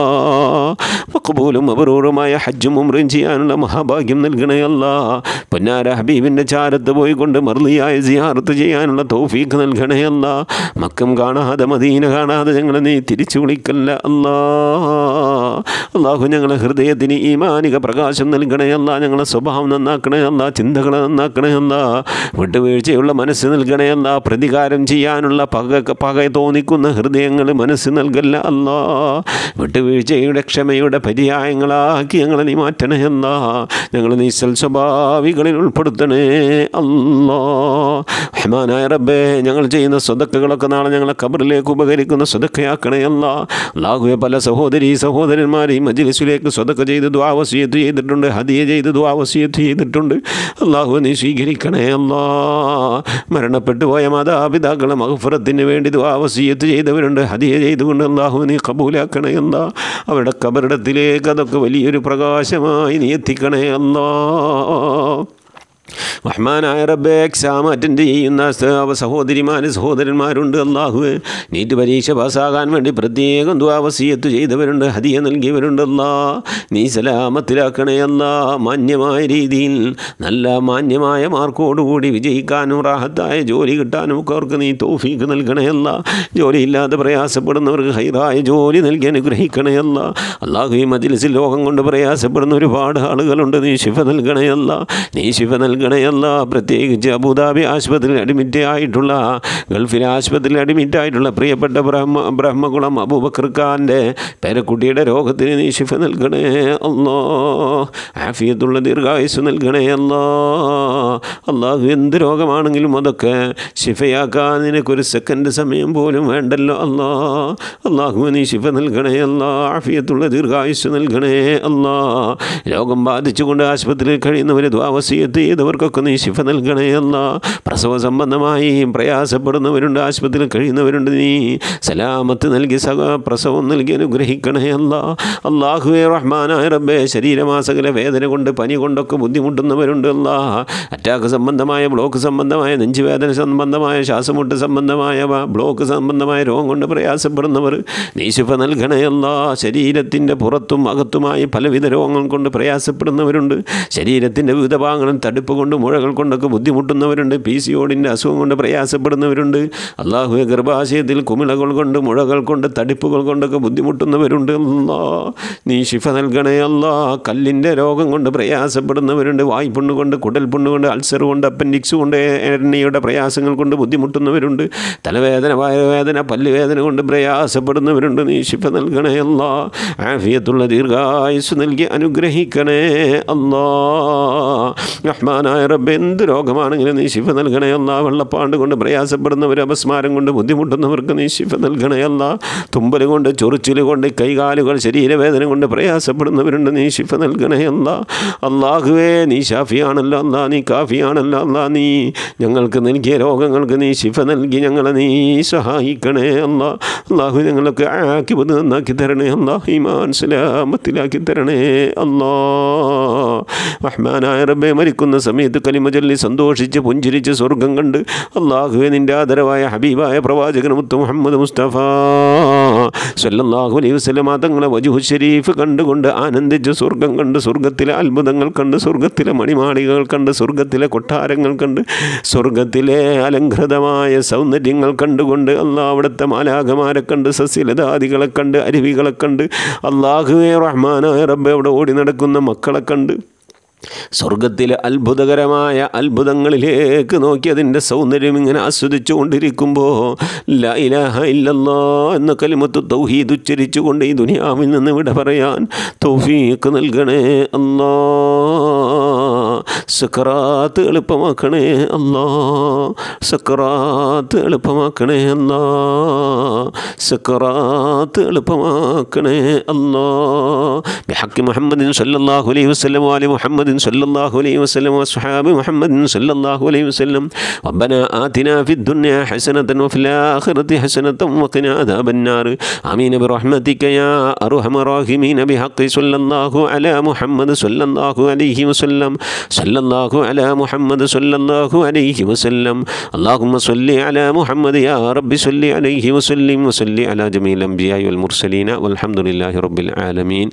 മക്കബൂലും അപൂർവമായ ഹജ്ജും ഉമ്രയും ചെയ്യാനുള്ള മഹാഭാഗ്യം നൽകണേ അല്ലാ പൊന്നാര ഹബീബിൻ്റെ ചാരത്ത് പോയിക്കൊണ്ട് മർലിയായ സിയാറത്ത് ചെയ്യാനുള്ള തൗഫീഖ് നൽകണേ അല്ലാ മക്കം കാണാതെ മദീന കാണാതെ ഞങ്ങളെ നീ തിരിച്ചു വിളിക്കല്ല അല്ലാ അള്ളാഹു ഞങ്ങളെ ഹൃദയത്തിന് ഈ മാനിക പ്രകാശം നൽകണേ അല്ല ഞങ്ങളെ സ്വഭാവം നന്നാക്കണേ അല്ല ചിന്തകളെ നന്നാക്കണേ അല്ല വിട്ടുവീഴ്ചയുള്ള മനസ്സ് നൽകണേ അല്ല പ്രതികാരം ചെയ്യാനുള്ള പക പക തോന്നിക്കുന്ന ഹൃദയങ്ങൾ മനസ്സ് നൽകല്ല അല്ല വിട്ടുവീഴ്ചയുടെ ക്ഷമയുടെ പര്യായങ്ങളാക്കി ഞങ്ങളെ നീ മാറ്റണേ അല്ല ഞങ്ങൾ നീസൽ സ്വഭാവികളിൽ ഉൾപ്പെടുത്തണേ അല്ലോ ഹമാനായ റബ്ബേ ഞങ്ങൾ ചെയ്യുന്ന സ്വതക്കുകളൊക്കെ നാളെ ഞങ്ങളെ കബറിലേക്ക് ഉപകരിക്കുന്ന സ്വതക്കയാക്കണേ അല്ല പല സഹോദരി സഹോദരൻ പണ്ഡിതന്മാരെയും മജിലിസിലേക്ക് സ്വതക്ക ചെയ്ത് ദ്വാവസിയത്ത് ചെയ്തിട്ടുണ്ട് ഹദിയ ചെയ്ത് ദ്വാവസിയത്ത് ചെയ്തിട്ടുണ്ട് അള്ളാഹു നീ സ്വീകരിക്കണേ അല്ലാ മരണപ്പെട്ടു പോയ മാതാപിതാക്കളെ മഹഫുറത്തിന് വേണ്ടി ദ്വാവസിയത്ത് ചെയ്തവരുണ്ട് ഹദിയ ചെയ്തുകൊണ്ട് അള്ളാഹു നീ കബൂലാക്കണേ എന്താ അവരുടെ കബറിടത്തിലേക്ക് അതൊക്കെ വലിയൊരു പ്രകാശമായി നീ എത്തിക്കണേ അല്ലാ റഹ്മാനായ റബ്ബെ എക്സാം അറ്റൻഡ് ചെയ്യുന്ന സഹോദരിമാർ സഹോദരന്മാരുണ്ട് അള്ളാഹു നീറ്റ് പരീക്ഷ പാസ്സാകാൻ വേണ്ടി പ്രത്യേകം ദ്വാവസീയത്ത് ചെയ്തവരുണ്ട് ഹതിയ നൽകിയവരുണ്ട് അല്ലാ നീ സലാമത്തിലാക്കണേ അല്ല മാന്യമായ രീതിയിൽ നല്ല മാന്യമായ മാർക്കോടുകൂടി വിജയിക്കാനും റാഹത്തായ ജോലി കിട്ടാനും ഒക്കെ അവർക്ക് നീ തോഫീക്ക് നൽകണേ അല്ല ജോലിയില്ലാതെ പ്രയാസപ്പെടുന്നവർക്ക് ഹൈറായ ജോലി നൽകി അനുഗ്രഹിക്കണേ അല്ല അള്ളാഹു ഈ മജിലിസിൽ ലോകം കൊണ്ട് പ്രയാസപ്പെടുന്ന ഒരുപാട് ആളുകളുണ്ട് നീ ശിഫ നൽകണേ അല്ല നീ ശിഫ നൽകണേ വന്ന പ്രത്യേകിച്ച് അബുദാബി ആശുപത്രിയിൽ അഡ്മിറ്റ് ആയിട്ടുള്ള ഗൾഫിലെ ആശുപത്രിയിൽ അഡ്മിറ്റ് ആയിട്ടുള്ള പ്രിയപ്പെട്ട ബ്രഹ്മ ബ്രഹ്മകുളം അബൂബക്കർ പേരക്കുട്ടിയുടെ രോഗത്തിന് നീ ശിഫ നൽകണേ അല്ലോ ആഫിയത്തുള്ള ദീർഘായുസ് നൽകണേ അല്ലോ അള്ളാഹു എന്ത് രോഗമാണെങ്കിലും അതൊക്കെ ശിഫയാക്കാൻ നിനക്കൊരു സെക്കൻഡ് സമയം പോലും വേണ്ടല്ലോ അല്ലോ അല്ലാഹു നീ ശിഫ നൽകണേ അല്ലോ ആഫിയത്തുള്ള ദീർഘായുസ് നൽകണേ അല്ലോ രോഗം ബാധിച്ചുകൊണ്ട് ആശുപത്രിയിൽ കഴിയുന്നവർ ദ്വാവസീയത്ത് ചെയ്തവർക്കൊക്കെ നീ ശിഫ നൽകണേ അല്ല പ്രസവ സംബന്ധമായി പ്രയാസപ്പെടുന്നവരുണ്ട് ആശുപത്രിയിൽ കഴിയുന്നവരുണ്ട് നീ സലാമത്ത് നൽകി സഹ പ്രസവം നൽകി അനുഗ്രഹിക്കണേ അല്ല അള്ളാഹുവെ റഹ്മാനായ റബ്ബെ ശരീരമാസകല വേദന കൊണ്ട് പനി കൊണ്ടൊക്കെ ബുദ്ധിമുട്ടുന്നവരുണ്ട് അല്ല അറ്റാക്ക് സംബന്ധമായ ബ്ലോക്ക് സംബന്ധമായ നെഞ്ചുവേദന സംബന്ധമായ ശ്വാസമുട്ട് സംബന്ധമായ ബ്ലോക്ക് സംബന്ധമായ രോഗം കൊണ്ട് പ്രയാസപ്പെടുന്നവർ നീ ശിഫ നൽകണേ അല്ല ശരീരത്തിൻ്റെ പുറത്തും അകത്തുമായി പലവിധ രോഗങ്ങൾ കൊണ്ട് പ്രയാസപ്പെടുന്നവരുണ്ട് ശരീരത്തിൻ്റെ വിവിധ ഭാഗങ്ങളും തടുപ്പ് കൊണ്ട് മുഴകൾ കൊണ്ടൊക്കെ ബുദ്ധിമുട്ടുന്നവരുണ്ട് പി സി ഓടിൻ്റെ അസുഖം കൊണ്ട് പ്രയാസപ്പെടുന്നവരുണ്ട് അള്ളാഹു ഗർഭാശയത്തിൽ കുമിളകൾ കൊണ്ട് മുഴകൾ കൊണ്ട് തടിപ്പുകൾ കൊണ്ടൊക്കെ ബുദ്ധിമുട്ടുന്നവരുണ്ട് അല്ലാ നീ ശിഫ നൽകണേ അല്ലാ കല്ലിൻ്റെ രോഗം കൊണ്ട് പ്രയാസപ്പെടുന്നവരുണ്ട് വായ്പുണ്ണു കൊണ്ട് കുടൽ കൊണ്ട് അൾസർ കൊണ്ട് അപ്പൻഡിക്സ് കൊണ്ട് എണ്ണയുടെ പ്രയാസങ്ങൾ കൊണ്ട് ബുദ്ധിമുട്ടുന്നവരുണ്ട് തലവേദന വയറുവേദന പല്ലുവേദന കൊണ്ട് പ്രയാസപ്പെടുന്നവരുണ്ട് നീ ശിഫ നൽകണേ അല്ലാ ആഫിയത്തുള്ള ദീർഘായുസ് നൽകി അനുഗ്രഹിക്കണേ അല്ലാ റഹ്മാനായ റബ്ബ് എന്ത് രോഗമാണെങ്കിലും നീ ശിഫ നൽകണയല്ല വെള്ളപ്പാണ്ട് കൊണ്ട് പ്രയാസപ്പെടുന്നവർ അപസ്മാരം കൊണ്ട് ബുദ്ധിമുട്ടുന്നവർക്ക് നീ ശിഫ നൽകണയല്ല തുമ്പൽ കൊണ്ട് ചൊറിച്ചിൽ കൊണ്ട് കൈകാലുകൾ ശരീരവേദന കൊണ്ട് പ്രയാസപ്പെടുന്നവരുണ്ട് നീ ശിഫ നൽകണയല്ല അള്ളാഹുവേ നീ ഷാഫിയാണല്ലോ അല്ല നീ കാഫിയാണല്ലോ അല്ല നീ ഞങ്ങൾക്ക് നൽകിയ രോഗങ്ങൾക്ക് നീ ശിഫ നൽകി ഞങ്ങളെ നീ സഹായിക്കണേ അല്ല അള്ളാഹു ഞങ്ങൾക്ക് ആക്കി നന്നാക്കി തരണേ അല്ല ഈമാൻ സലാമത്തിലാക്കി തരണേ അല്ലാ റഹ്മാനായ റബ്ബെ മരിക്കുന്ന സമയത്ത് കലിമ ചൊല്ലി സന്തോഷിച്ച് പുഞ്ചിരിച്ച് സ്വർഗം കണ്ട് അള്ളാഹുവെ നിൻ്റെ ആദരവായ ഹബീബായ പ്രവാചകൻ മുത്തു മുഹമ്മദ് മുസ്തഫാ സല്ലല്ലാഹു അലൈഹി വസല്ലമ തങ്ങളെ വജുഹു ഷരീഫ് കണ്ടുകൊണ്ട് ആനന്ദിച്ച് സ്വർഗം കണ്ട് സ്വർഗത്തിലെ അത്ഭുതങ്ങൾ കണ്ട് സ്വർഗത്തിലെ മണിമാളികൾ കണ്ട് സ്വർഗത്തിലെ കൊട്ടാരങ്ങൾ കണ്ട് സ്വർഗത്തിലെ അലങ്കൃതമായ സൗന്ദര്യങ്ങൾ കണ്ടുകൊണ്ട് അള്ളാഹ് അവിടുത്തെ മാലാഖമാരെ കണ്ട് സസ്യലതാദികളെ കണ്ട് അരുവികളെ കണ്ട് അള്ളാഹുവെ റഹ്മാനായ റബ്ബെ അവിടെ ഓടി നടക്കുന്ന മക്കളെ കണ്ട് സ്വർഗത്തിലെ അത്ഭുതകരമായ അത്ഭുതങ്ങളിലേക്ക് നോക്കി അതിൻ്റെ സൗന്ദര്യം ഇങ്ങനെ ആസ്വദിച്ചു കൊണ്ടിരിക്കുമ്പോൾ ലൈലഹ ഇല്ലല്ലോ എന്ന കലിമത്ത് തൗഹീദ് ഉച്ചരിച്ചുകൊണ്ട് ഈ ദുനിയാവിൽ നിന്ന് ഇവിടെ പറയാൻ തൗഫീക്ക് നൽകണേ അല്ലോ سكرات എളുപ്പമാക്കണേ الله سكرات എളുപ്പമാക്കണേ الله سكرات എളുപ്പമാക്കണേ الله بحق محمد صلى الله عليه وسلم وآل محمد صلى الله عليه وسلم وصحابي محمد صلى الله عليه وسلم ربنا آتنا في الدنيا حسنة وفي الآخرة حسنة وقنا عذاب النار آمين برحمتك يا أرحم الراحمين بحق صلى الله على محمد صلى الله عليه وسلم صلى സല്ലല്ലാഹു അലാ മുഹമ്മദ് അലൈഹി വസല്ലം അല്ലാഹുമ്മ സല്ലി അലാ മുഹമ്മദ് യാ റബ്ബി സല്ലി അലൈഹി വസല്ലി അലാ ജമീൽ വൽ മുർസലീന വൽഹംദുലില്ലാഹി റബ്ബിൽ ആലമീൻ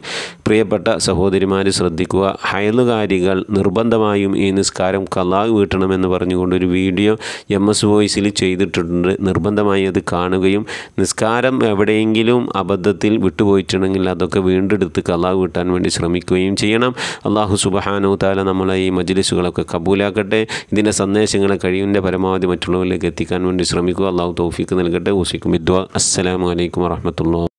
പ്രിയപ്പെട്ട സഹോദരിമാര് ശ്രദ്ധിക്കുക ഹയലുകാരികൾ നിർബന്ധമായും ഈ നിസ്കാരം കലാഗ് വീട്ടണമെന്ന് പറഞ്ഞുകൊണ്ട് ഒരു വീഡിയോ എം എസ് വോയിസിൽ ചെയ്തിട്ടുണ്ട് നിർബന്ധമായി അത് കാണുകയും നിസ്കാരം എവിടെയെങ്കിലും അബദ്ധത്തിൽ വിട്ടുപോയിട്ടുണ്ടെങ്കിൽ അതൊക്കെ വീണ്ടെടുത്ത് കലാഗ് വീട്ടാൻ വേണ്ടി ശ്രമിക്കുകയും ചെയ്യണം അള്ളാഹു സുബഹാനോ താല നമ്മളെ ഈ മജ്ലിസ് ഉപദേശങ്ങളൊക്കെ കബൂലാക്കട്ടെ ഇതിൻ്റെ സന്ദേശങ്ങളെ കഴിയുന്ന പരമാവധി മറ്റുള്ളവരിലേക്ക് എത്തിക്കാൻ വേണ്ടി ശ്രമിക്കുക അള്ളാഹു തോഫിക്ക് നൽകട്ടെ ഊസിക്കും വിദ്വ അസ്സലാമലൈക്കും വറഹമത്തുള്ള